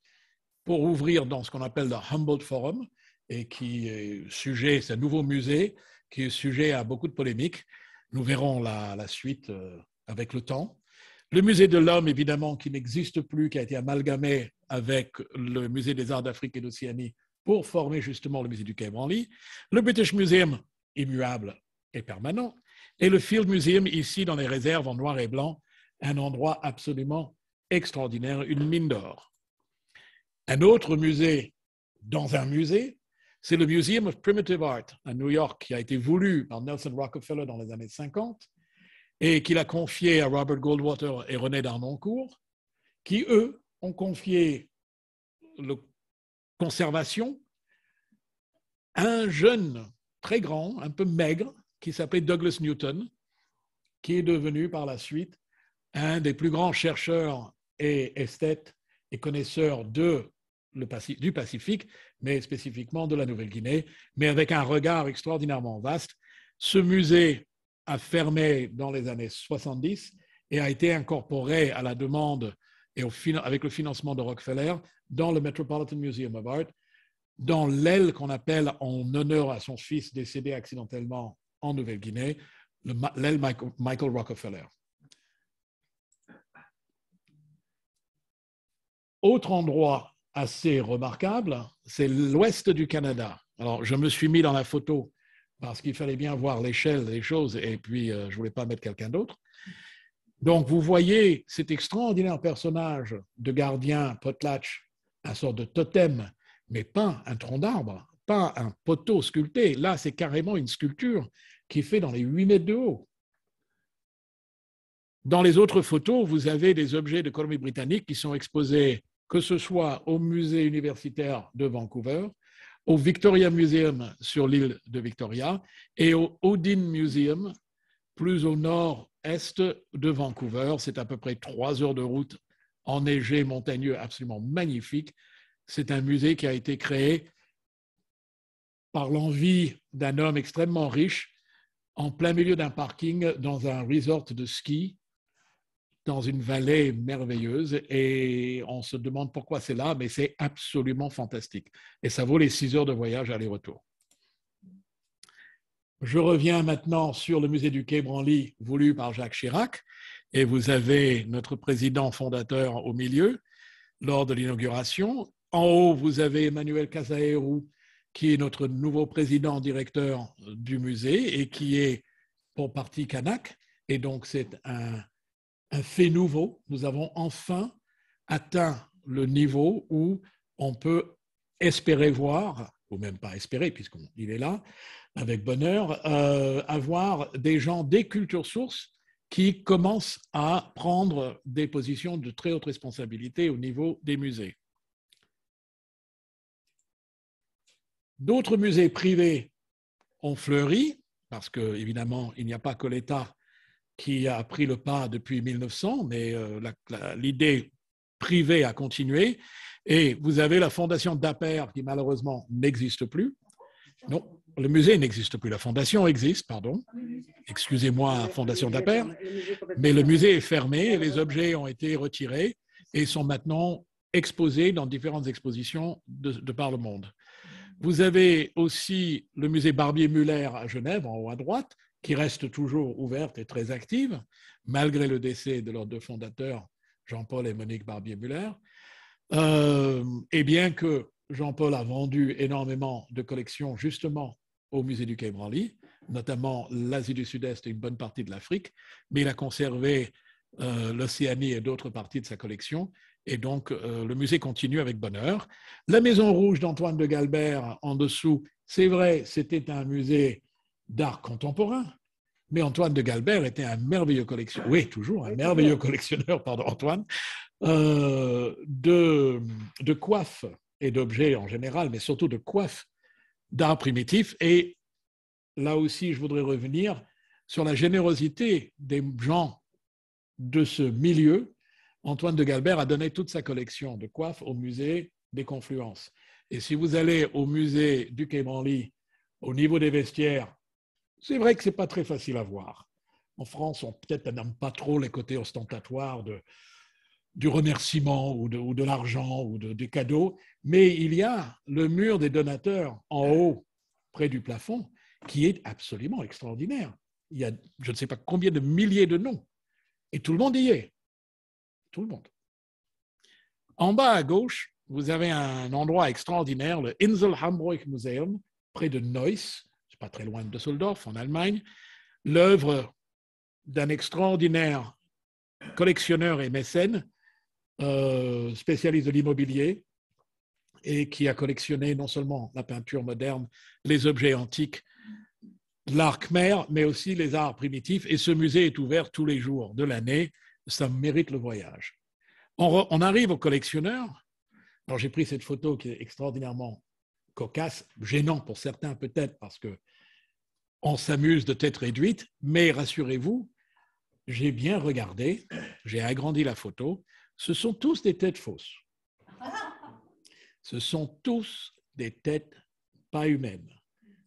pour ouvrir dans ce qu'on appelle le Humboldt Forum, et qui est sujet, c'est un nouveau musée, qui est sujet à beaucoup de polémiques. Nous verrons la suite euh, avec le temps. Le musée de l'homme, évidemment, qui n'existe plus, qui a été amalgamé avec le musée des arts d'Afrique et d'Océanie pour former justement le musée du Quai Branly. Le British Museum, immuable et permanent. Et le Field Museum, ici dans les réserves en noir et blanc, un endroit absolument extraordinaire, une mine d'or. Un autre musée dans un musée, c'est le Museum of Primitive Art à New York, qui a été voulu par Nelson Rockefeller dans les années 50 et qu'il a confié à Robert Goldwater et René Darnoncourt, qui, eux, ont confié la conservation à un jeune très grand, un peu maigre, qui s'appelait Douglas Newton, qui est devenu par la suite un des plus grands chercheurs et esthètes et connaisseurs du Pacifique, mais spécifiquement de la Nouvelle-Guinée, mais avec un regard extraordinairement vaste. Ce musée a fermé dans les années 70 et a été incorporé à la demande et avec le financement de Rockefeller dans le Metropolitan Museum of Art, dans l'aile qu'on appelle en honneur à son fils décédé accidentellement en Nouvelle-Guinée, l'aile Michael Rockefeller. Autre endroit assez remarquable, c'est l'ouest du Canada. Alors, je me suis mis dans la photo parce qu'il fallait bien voir l'échelle des choses et puis euh, je ne voulais pas mettre quelqu'un d'autre. Donc vous voyez cet extraordinaire personnage de gardien potlatch, un sort de totem, mais pas un tronc d'arbre, pas un poteau sculpté. Là, c'est carrément une sculpture qui fait dans les 8 mètres de haut. Dans les autres photos, vous avez des objets de Colombie-Britannique qui sont exposés, que ce soit au musée universitaire de Vancouver, au Victoria Museum sur l'île de Victoria et au Odin Museum, plus au nord-est de Vancouver. C'est à peu près trois heures de route, enneigée, montagneux, absolument magnifique. C'est un musée qui a été créé par l'envie d'un homme extrêmement riche en plein milieu d'un parking dans un resort de ski dans une vallée merveilleuse et on se demande pourquoi c'est là, mais c'est absolument fantastique. Et ça vaut les six heures de voyage aller-retour. Je reviens maintenant sur le musée du Quai Branly voulu par Jacques Chirac et vous avez notre président fondateur au milieu lors de l'inauguration. En haut, vous avez Emmanuel casaérou qui est notre nouveau président directeur du musée et qui est pour partie Kanak. Et donc, c'est un un fait nouveau. Nous avons enfin atteint le niveau où on peut espérer voir, ou même pas espérer puisqu'il est là, avec bonheur, euh, avoir des gens des cultures sources qui commencent à prendre des positions de très haute responsabilité au niveau des musées. D'autres musées privés ont fleuri, parce qu'évidemment il n'y a pas que l'État qui a pris le pas depuis 1900, mais euh, l'idée privée a continué. Et vous avez la fondation d'Aper qui malheureusement n'existe plus. Non, le musée n'existe plus. La fondation existe, pardon. Excusez-moi, fondation d'Aper. Mais le musée est fermé les objets ont été retirés et sont maintenant exposés dans différentes expositions de, de par le monde. Vous avez aussi le musée Barbier-Muller à Genève, en haut à droite, qui reste toujours ouverte et très active, malgré le décès de leurs deux fondateurs, Jean-Paul et Monique Barbier-Muller, euh, et bien que Jean-Paul a vendu énormément de collections justement au musée du Quai Branly, notamment l'Asie du Sud-Est et une bonne partie de l'Afrique, mais il a conservé euh, l'Océanie et d'autres parties de sa collection. Et donc, euh, le musée continue avec bonheur. La Maison Rouge d'Antoine de Galbert, en dessous, c'est vrai, c'était un musée d'art contemporain. Mais Antoine de Galbert était un merveilleux collectionneur, oui, toujours un merveilleux collectionneur, pardon, Antoine, euh, de, de coiffes et d'objets en général, mais surtout de coiffes d'art primitif. Et là aussi, je voudrais revenir sur la générosité des gens de ce milieu. Antoine de Galbert a donné toute sa collection de coiffes au musée des Confluences. Et si vous allez au musée du Quai Branly, au niveau des vestiaires, c'est vrai que ce n'est pas très facile à voir. En France, on peut-être n'aime pas trop les côtés ostentatoires du remerciement ou de, l'argent ou des cadeaux, mais il y a le mur des donateurs en haut, près du plafond, qui est absolument extraordinaire. Il y a je ne sais pas combien de milliers de noms, et tout le monde y est. Tout le monde. En bas à gauche, vous avez un endroit extraordinaire, le Insel Hamburg Museum, près de Neuss, pas très loin de Düsseldorf, en Allemagne, l'œuvre d'un extraordinaire collectionneur et mécène, euh, spécialiste de l'immobilier, et qui a collectionné non seulement la peinture moderne, les objets antiques, l'art khmer, mais aussi les arts primitifs. Et ce musée est ouvert tous les jours de l'année. Ça mérite le voyage. On, on arrive au collectionneur. Alors j'ai pris cette photo qui est extraordinairement cocasse, gênant pour certains peut-être parce que on s'amuse de têtes réduites, mais rassurez-vous, j'ai bien regardé, j'ai agrandi la photo, ce sont tous des têtes fausses. Ce sont tous des têtes pas humaines.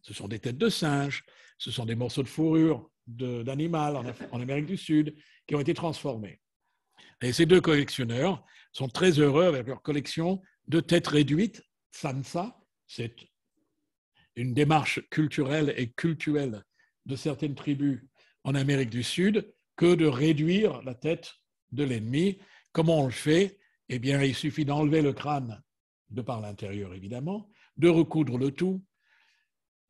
Ce sont des têtes de singes, ce sont des morceaux de fourrure d'animal en, Amérique du Sud qui ont été transformés. Et ces deux collectionneurs sont très heureux avec leur collection de têtes réduites, Sansa, cette une démarche culturelle et cultuelle de certaines tribus en Amérique du Sud que de réduire la tête de l'ennemi. Comment on le fait Eh bien, il suffit d'enlever le crâne de par l'intérieur, évidemment, de recoudre le tout,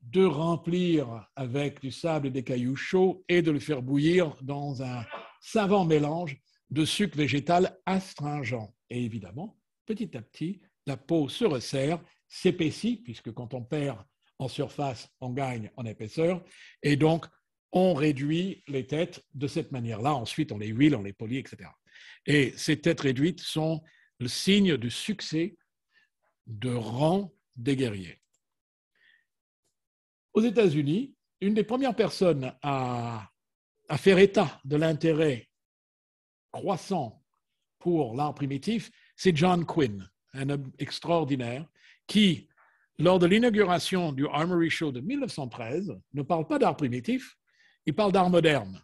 de remplir avec du sable et des cailloux chauds et de le faire bouillir dans un savant mélange de sucre végétal astringent. Et évidemment, petit à petit, la peau se resserre, s'épaissit, puisque quand on perd en surface, on gagne en épaisseur. Et donc, on réduit les têtes de cette manière-là. Ensuite, on les huile, on les polie, etc. Et ces têtes réduites sont le signe du succès de rang des guerriers. Aux États-Unis, une des premières personnes à, faire état de l'intérêt croissant pour l'art primitif, c'est John Quinn, un homme extraordinaire qui lors de l'inauguration du Armory Show de 1913, ne parle pas d'art primitif, il parle d'art moderne.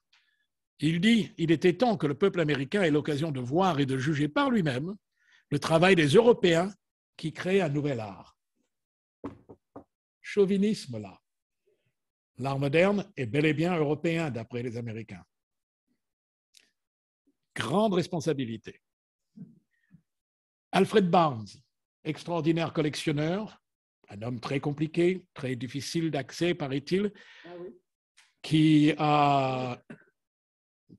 Il dit Il était temps que le peuple américain ait l'occasion de voir et de juger par lui-même le travail des Européens qui créent un nouvel art. Chauvinisme là. L'art moderne est bel et bien européen d'après les Américains. Grande responsabilité. Alfred Barnes, extraordinaire collectionneur, un homme très compliqué, très difficile d'accès, paraît-il, ah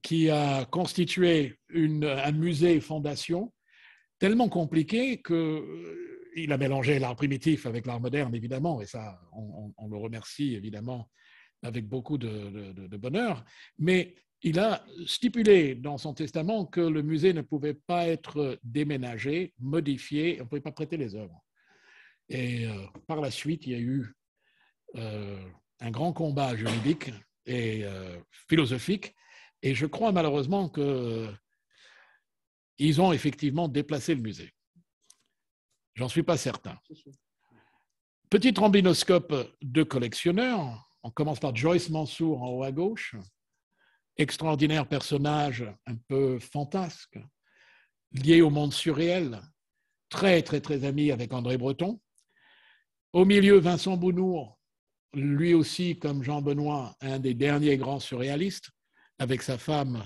qui, a, constitué un musée-fondation tellement compliqué qu'il euh, a mélangé l'art primitif avec l'art moderne, évidemment, et ça, on, le remercie évidemment avec beaucoup de bonheur, mais il a stipulé dans son testament que le musée ne pouvait pas être déménagé, modifié, on ne pouvait pas prêter les œuvres. Et euh, par la suite, il y a eu euh, un grand combat juridique et euh, philosophique. Et je crois malheureusement qu'ils ont effectivement déplacé le musée. J'en suis pas certain. Petit trombinoscope de collectionneurs. On commence par Joyce Mansour en haut à gauche. Extraordinaire personnage, un peu fantasque, lié au monde surréel, très très très ami avec André Breton au milieu, Vincent Bounour, lui aussi, comme Jean Benoît, un des derniers grands surréalistes, avec sa femme,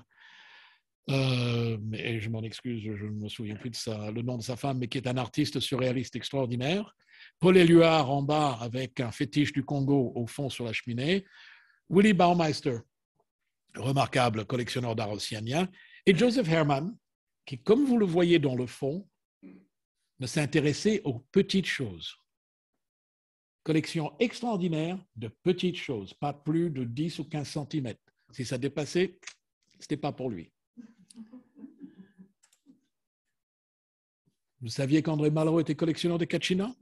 euh, et je m'en excuse, je ne me souviens plus de le nom de sa femme, mais qui est un artiste surréaliste extraordinaire. Paul Éluard en bas, avec un fétiche du Congo au fond sur la cheminée. Willy Baumeister, remarquable collectionneur d'art océanien. Et Joseph Herrmann, qui, comme vous le voyez dans le fond, ne s'intéressait aux petites choses collection extraordinaire de petites choses, pas plus de 10 ou 15 cm. Si ça dépassait, ce n'était pas pour lui. Vous saviez qu'André Malraux était collectionneur de Kachina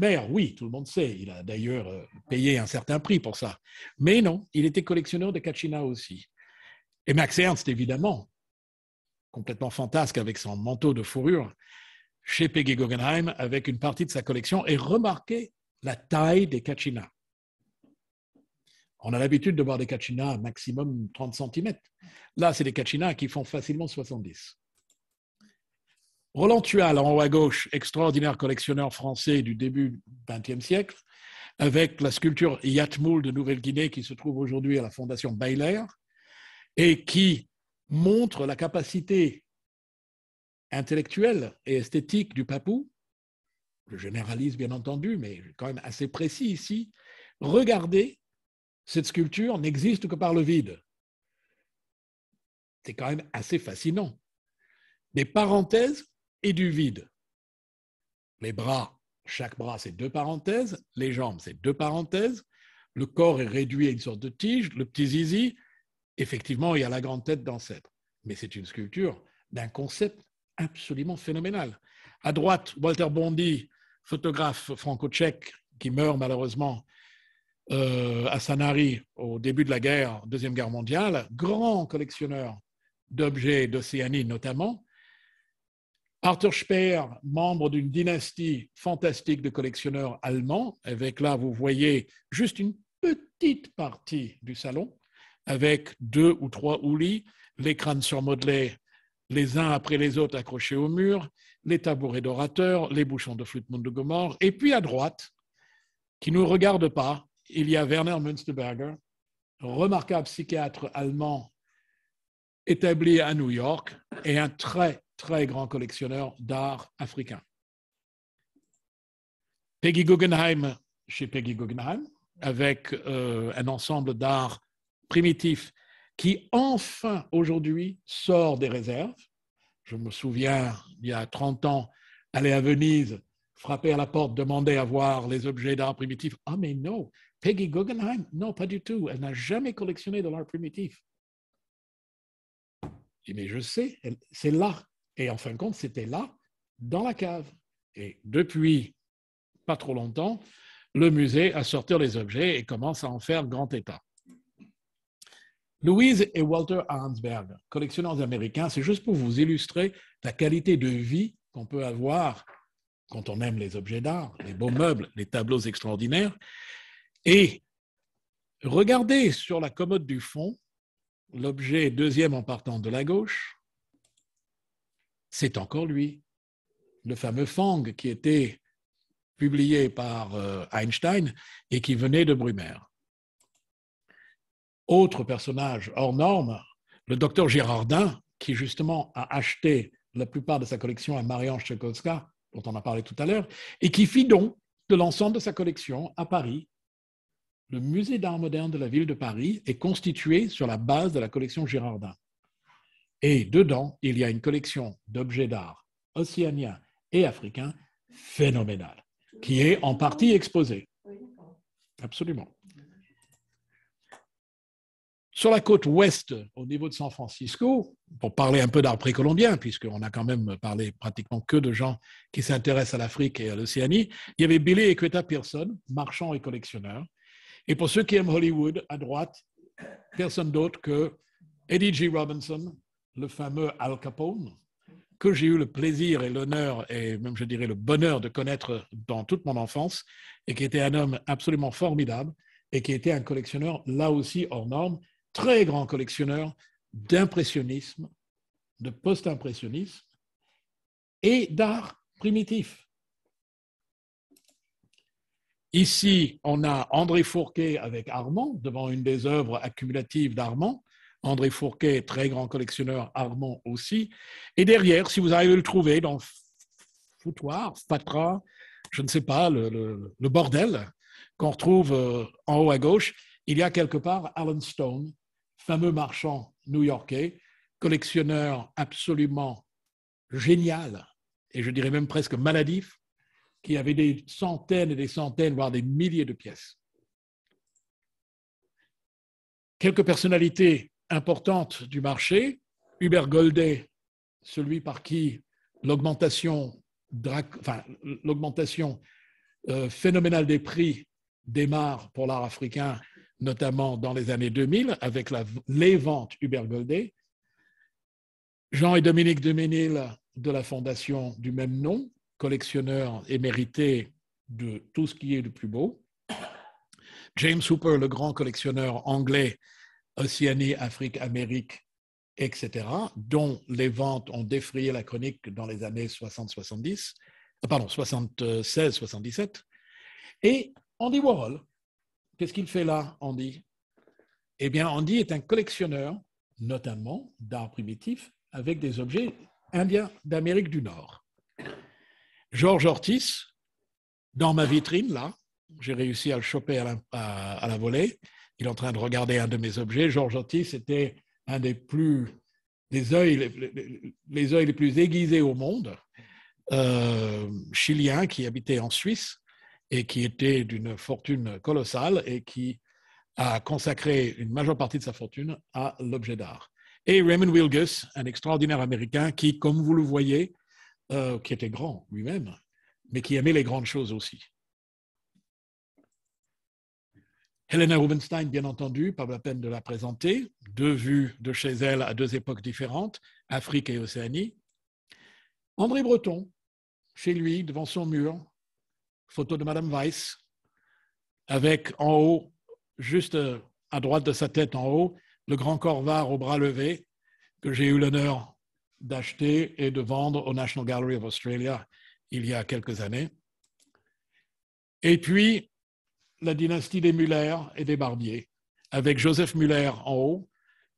Mare, oui, tout le monde sait. Il a d'ailleurs euh, payé un certain prix pour ça. Mais non, il était collectionneur de Kachina aussi. Et Max Ernst, évidemment, complètement fantasque avec son manteau de fourrure, chez Peggy Guggenheim avec une partie de sa collection et remarquez la taille des kachinas. On a l'habitude de voir des kachinas maximum 30 cm. Là, c'est des kachinas qui font facilement 70. Roland Tual, en haut à gauche, extraordinaire collectionneur français du début du XXe siècle, avec la sculpture Yatmoul de Nouvelle-Guinée qui se trouve aujourd'hui à la Fondation Bayler et qui montre la capacité intellectuelle et esthétique du papou, je généralise bien entendu, mais quand même assez précis ici, regardez, cette sculpture n'existe que par le vide. C'est quand même assez fascinant. Des parenthèses et du vide. Les bras, chaque bras, c'est deux parenthèses. Les jambes, c'est deux parenthèses. Le corps est réduit à une sorte de tige. Le petit zizi, effectivement, il y a la grande tête d'ancêtre. Mais c'est une sculpture d'un concept absolument phénoménal. À droite, Walter Bondy, photographe franco-tchèque qui meurt malheureusement euh, à Sanari au début de la guerre, Deuxième Guerre mondiale, grand collectionneur d'objets d'Océanie notamment. Arthur Speer, membre d'une dynastie fantastique de collectionneurs allemands, avec là, vous voyez juste une petite partie du salon, avec deux ou trois houlis, les crânes surmodelés les uns après les autres accrochés au mur, les tabourets d'orateurs, les bouchons de flûte de Gomorre. Et puis à droite, qui ne nous regarde pas, il y a Werner Münsterberger, remarquable psychiatre allemand établi à New York et un très, très grand collectionneur d'art africain. Peggy Guggenheim chez Peggy Guggenheim, avec euh, un ensemble d'art primitif qui enfin aujourd'hui sort des réserves. Je me souviens, il y a 30 ans, aller à Venise, frapper à la porte, demander à voir les objets d'art primitif. Ah, mais non, Peggy Guggenheim, non, pas du tout. Elle n'a jamais collectionné de l'art primitif. mais je sais, c'est là. Et en fin de compte, c'était là, dans la cave. Et depuis pas trop longtemps, le musée a sorti les objets et commence à en faire grand état. Louise et Walter Arnsberg, collectionneurs américains, c'est juste pour vous illustrer la qualité de vie qu'on peut avoir quand on aime les objets d'art, les beaux meubles, les tableaux extraordinaires. Et regardez sur la commode du fond, l'objet deuxième en partant de la gauche, c'est encore lui, le fameux Fang qui était publié par euh, Einstein et qui venait de Brumaire autre personnage hors norme, le docteur Girardin, qui justement a acheté la plupart de sa collection à Marianne Tchaikovska, dont on a parlé tout à l'heure, et qui fit don de l'ensemble de sa collection à Paris. Le musée d'art moderne de la ville de Paris est constitué sur la base de la collection Girardin. Et dedans, il y a une collection d'objets d'art océaniens et africains phénoménale, qui est en partie exposée. Absolument. Sur la côte ouest, au niveau de San Francisco, pour parler un peu d'art précolombien, puisqu'on a quand même parlé pratiquement que de gens qui s'intéressent à l'Afrique et à l'Océanie, il y avait Billy et Quetta Pearson, marchands et collectionneurs. Et pour ceux qui aiment Hollywood, à droite, personne d'autre que Eddie G. Robinson, le fameux Al Capone, que j'ai eu le plaisir et l'honneur, et même je dirais le bonheur de connaître dans toute mon enfance, et qui était un homme absolument formidable, et qui était un collectionneur là aussi hors normes, très grand collectionneur d'impressionnisme, de post-impressionnisme et d'art primitif. Ici, on a André Fourquet avec Armand, devant une des œuvres accumulatives d'Armand. André Fourquet, très grand collectionneur, Armand aussi. Et derrière, si vous arrivez à le trouver dans Foutoir, Patra, je ne sais pas, le, le bordel qu'on retrouve euh, en haut à gauche, il y a quelque part Alan Stone, fameux marchand new-yorkais, collectionneur absolument génial, et je dirais même presque maladif, qui avait des centaines et des centaines, voire des milliers de pièces. Quelques personnalités importantes du marché, Hubert Goldet, celui par qui l'augmentation euh, phénoménale des prix démarre pour l'art africain notamment dans les années 2000, avec les ventes Hubert Goldé. Jean et Dominique Duménil de la fondation du même nom, collectionneur émérité de tout ce qui est le plus beau. James Hooper, le grand collectionneur anglais, Océanie, Afrique, Amérique, etc., dont les ventes ont défrayé la chronique dans les années 60-70, euh, pardon, 76-77, et Andy Warhol, qu'est-ce qu'il fait là, Andy Eh bien, Andy est un collectionneur, notamment d'art primitif, avec des objets indiens d'Amérique du Nord. Georges Ortiz, dans ma vitrine, là, j'ai réussi à le choper à la, volée. Il est en train de regarder un de mes objets. Georges Ortiz était un des plus des œils, les, plus aiguisés au monde, euh, chilien qui habitait en Suisse et qui était d'une fortune colossale et qui a consacré une majeure partie de sa fortune à l'objet d'art. Et Raymond Wilgus, un extraordinaire américain qui, comme vous le voyez, euh, qui était grand lui-même, mais qui aimait les grandes choses aussi. Helena Rubinstein, bien entendu, pas la peine de la présenter, deux vues de chez elle à deux époques différentes, Afrique et Océanie. André Breton, chez lui, devant son mur, photo de Madame Weiss, avec en haut, juste euh, à droite de sa tête en haut, le grand corvard au bras levé que j'ai eu l'honneur d'acheter et de vendre au National Gallery of Australia il y a quelques années. Et puis, la dynastie des Muller et des Barbier, avec Joseph Muller en haut,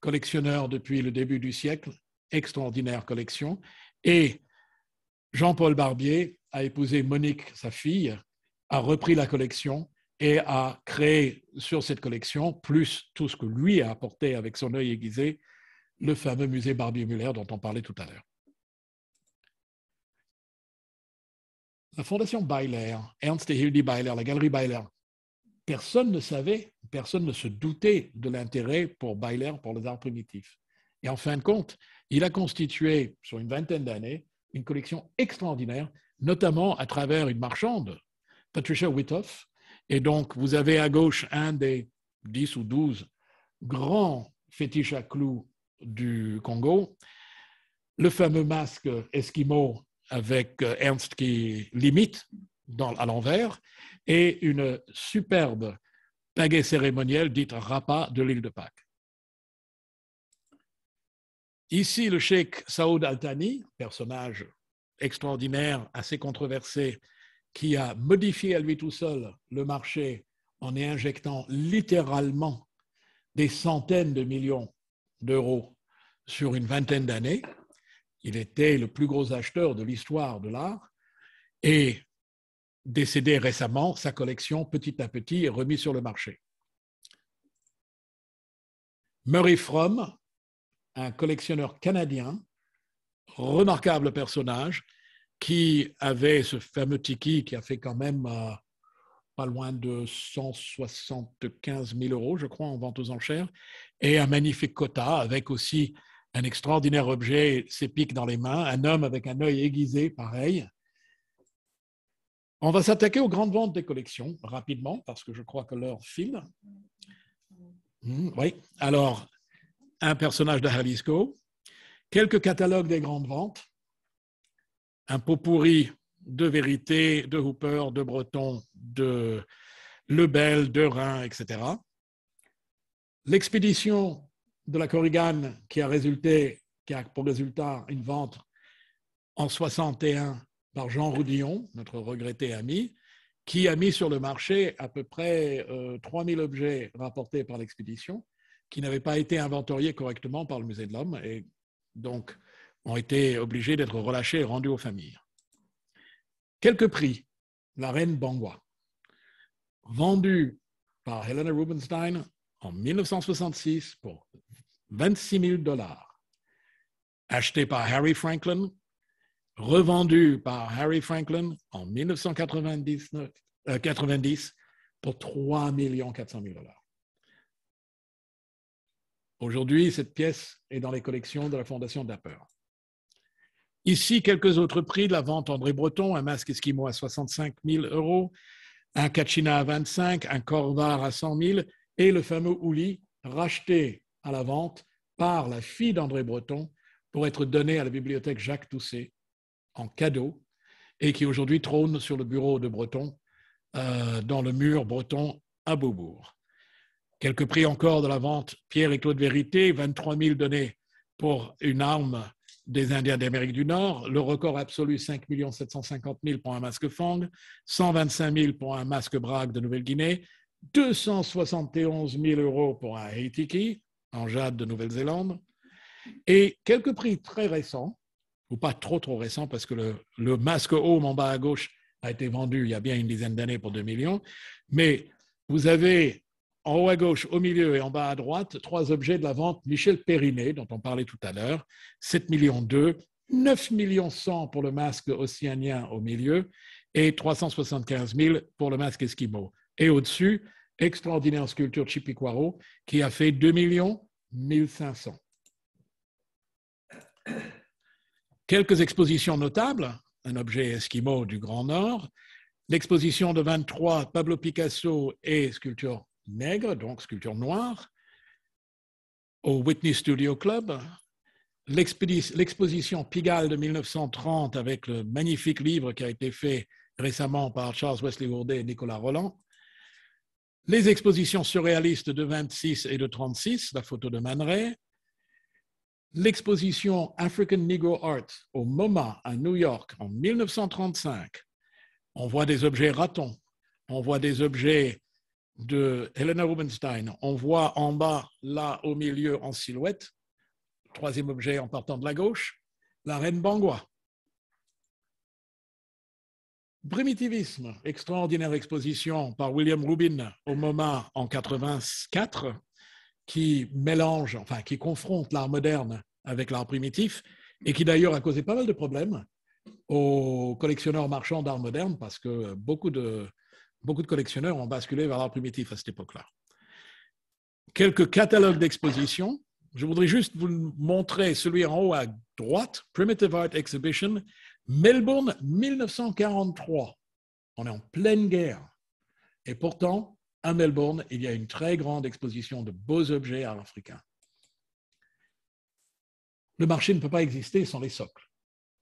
collectionneur depuis le début du siècle, extraordinaire collection, et Jean-Paul Barbier a épousé Monique, sa fille, a repris la collection et a créé sur cette collection, plus tout ce que lui a apporté avec son œil aiguisé, le fameux musée Barbier-Muller dont on parlait tout à l'heure. La fondation Bayler, Ernst et Hildy Bayler, la galerie Bayler, personne ne savait, personne ne se doutait de l'intérêt pour Bayler pour les arts primitifs. Et en fin de compte, il a constitué, sur une vingtaine d'années, une collection extraordinaire, notamment à travers une marchande, Patricia Witoff, Et donc, vous avez à gauche un des 10 ou 12 grands fétiches à clous du Congo, le fameux masque esquimau avec euh, Ernst qui l'imite à l'envers, et une superbe pagaie cérémonielle dite Rapa de l'île de Pâques. Ici, le cheikh Saoud Al-Thani, personnage extraordinaire, assez controversé, qui a modifié à lui tout seul le marché en y injectant littéralement des centaines de millions d'euros sur une vingtaine d'années. Il était le plus gros acheteur de l'histoire de l'art et décédé récemment, sa collection petit à petit est remise sur le marché. Murray Fromm, un collectionneur canadien, remarquable personnage, qui avait ce fameux tiki qui a fait quand même euh, pas loin de 175 000 euros, je crois, en vente aux enchères, et un magnifique quota avec aussi un extraordinaire objet, ses piques dans les mains, un homme avec un œil aiguisé, pareil. On va s'attaquer aux grandes ventes des collections rapidement, parce que je crois que l'heure file. Hmm, oui, alors, un personnage de Jalisco, quelques catalogues des grandes ventes, un pot pourri de vérité, de Hooper, de Breton, de Lebel, de Rhin, etc. L'expédition de la Corrigan qui a résulté, qui a pour résultat une vente en 61 par Jean Roudillon, notre regretté ami, qui a mis sur le marché à peu près 3000 euh, objets rapportés par l'expédition qui n'avaient pas été inventoriés correctement par le Musée de l'Homme et donc ont été obligés d'être relâchés et rendus aux familles. Quelques prix. La reine Bangwa, vendue par Helena Rubinstein en 1966 pour 26 000 dollars, achetée par Harry Franklin, revendue par Harry Franklin en 1990 euh, pour 3 400 000 dollars. Aujourd'hui, cette pièce est dans les collections de la Fondation Dapper. Ici, quelques autres prix de la vente André Breton, un masque esquimau à 65 000 euros, un Kachina à 25, un Corvar à 100 000 et le fameux Houli racheté à la vente par la fille d'André Breton pour être donné à la bibliothèque Jacques Toussé en cadeau et qui aujourd'hui trône sur le bureau de Breton euh, dans le mur breton à Beaubourg. Quelques prix encore de la vente Pierre et Claude Vérité, 23 000 donnés pour une arme des Indiens d'Amérique du Nord, le record absolu 5 750 000 pour un masque fang, 125 000 pour un masque braque de Nouvelle-Guinée, 271 000 euros pour un Haitiki, en jade de Nouvelle-Zélande, et quelques prix très récents, ou pas trop trop récents, parce que le, le masque home en bas à gauche a été vendu il y a bien une dizaine d'années pour 2 millions, mais vous avez en haut à gauche, au milieu et en bas à droite, trois objets de la vente Michel Périnet, dont on parlait tout à l'heure, 7 millions 2, 9 millions 100 pour le masque océanien au milieu et 375 000 pour le masque Eskimo. Et au-dessus, extraordinaire sculpture Chipiquaro qui a fait 2 millions 1500. Quelques expositions notables, un objet Eskimo du Grand Nord, l'exposition de 23 Pablo Picasso et sculpture nègre, donc sculpture noire, au Whitney Studio Club. L'exposition Pigalle de 1930 avec le magnifique livre qui a été fait récemment par Charles Wesley Gourdet et Nicolas Roland. Les expositions surréalistes de 26 et de 36, la photo de Man L'exposition African Negro Art au MoMA à New York en 1935. On voit des objets ratons, on voit des objets de Helena Rubinstein. On voit en bas, là, au milieu, en silhouette, troisième objet en partant de la gauche, la reine Bangua Primitivisme, extraordinaire exposition par William Rubin au MoMA en 84, qui mélange, enfin qui confronte l'art moderne avec l'art primitif, et qui d'ailleurs a causé pas mal de problèmes aux collectionneurs marchands d'art moderne, parce que beaucoup de, beaucoup de collectionneurs ont basculé vers l'art primitif à cette époque-là. Quelques catalogues d'expositions. Je voudrais juste vous montrer celui en haut à droite, Primitive Art Exhibition, Melbourne 1943. On est en pleine guerre. Et pourtant, à Melbourne, il y a une très grande exposition de beaux objets à l'africain. Le marché ne peut pas exister sans les socles.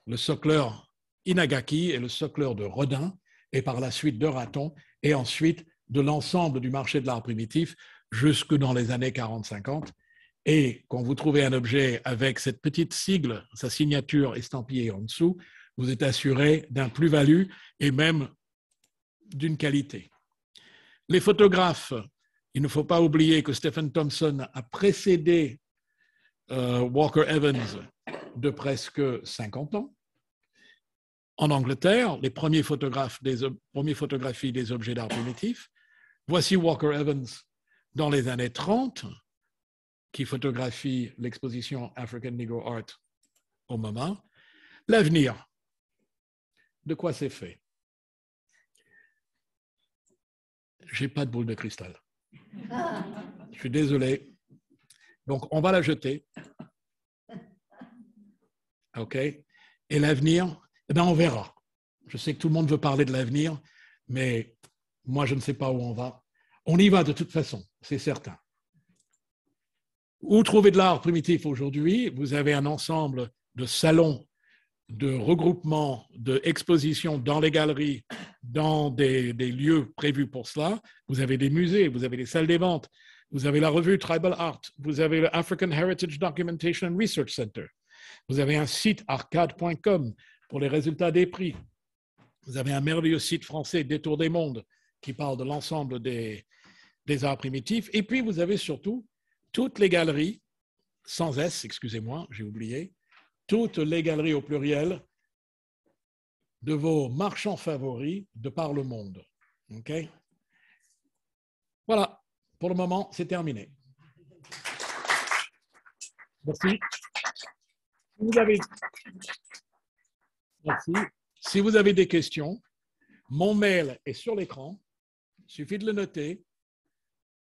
Le socleur Inagaki et le socleur de Rodin, et par la suite de Raton, et ensuite de l'ensemble du marché de l'art primitif jusque dans les années 40-50. Et quand vous trouvez un objet avec cette petite sigle, sa signature estampillée en dessous, vous êtes assuré d'un plus-value et même d'une qualité. Les photographes, il ne faut pas oublier que Stephen Thompson a précédé euh, Walker Evans de presque 50 ans en Angleterre, les premiers photographes des, photographies des objets d'art primitif. Voici Walker Evans dans les années 30, qui photographie l'exposition African Negro Art au moment. L'avenir, de quoi c'est fait J'ai pas de boule de cristal. Je suis désolé. Donc, on va la jeter. OK Et l'avenir, eh ben, on verra. Je sais que tout le monde veut parler de l'avenir, mais moi, je ne sais pas où on va. On y va de toute façon, c'est certain. Où trouver de l'art primitif aujourd'hui Vous avez un ensemble de salons, de regroupements, d'expositions dans les galeries, dans des, lieux prévus pour cela. Vous avez des musées, vous avez des salles des ventes, vous avez la revue Tribal Art, vous avez le African Heritage Documentation Research Center, vous avez un site arcade.com, pour les résultats des prix. Vous avez un merveilleux site français, Détour des mondes, qui parle de l'ensemble des, arts primitifs. Et puis, vous avez surtout toutes les galeries, sans S, excusez-moi, j'ai oublié, toutes les galeries au pluriel de vos marchands favoris de par le monde. OK Voilà, pour le moment, c'est terminé. Merci. Vous avez Merci. Si vous avez des questions, mon mail est sur l'écran. Suffit de le noter.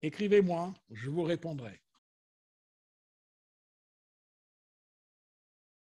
Écrivez-moi, je vous répondrai.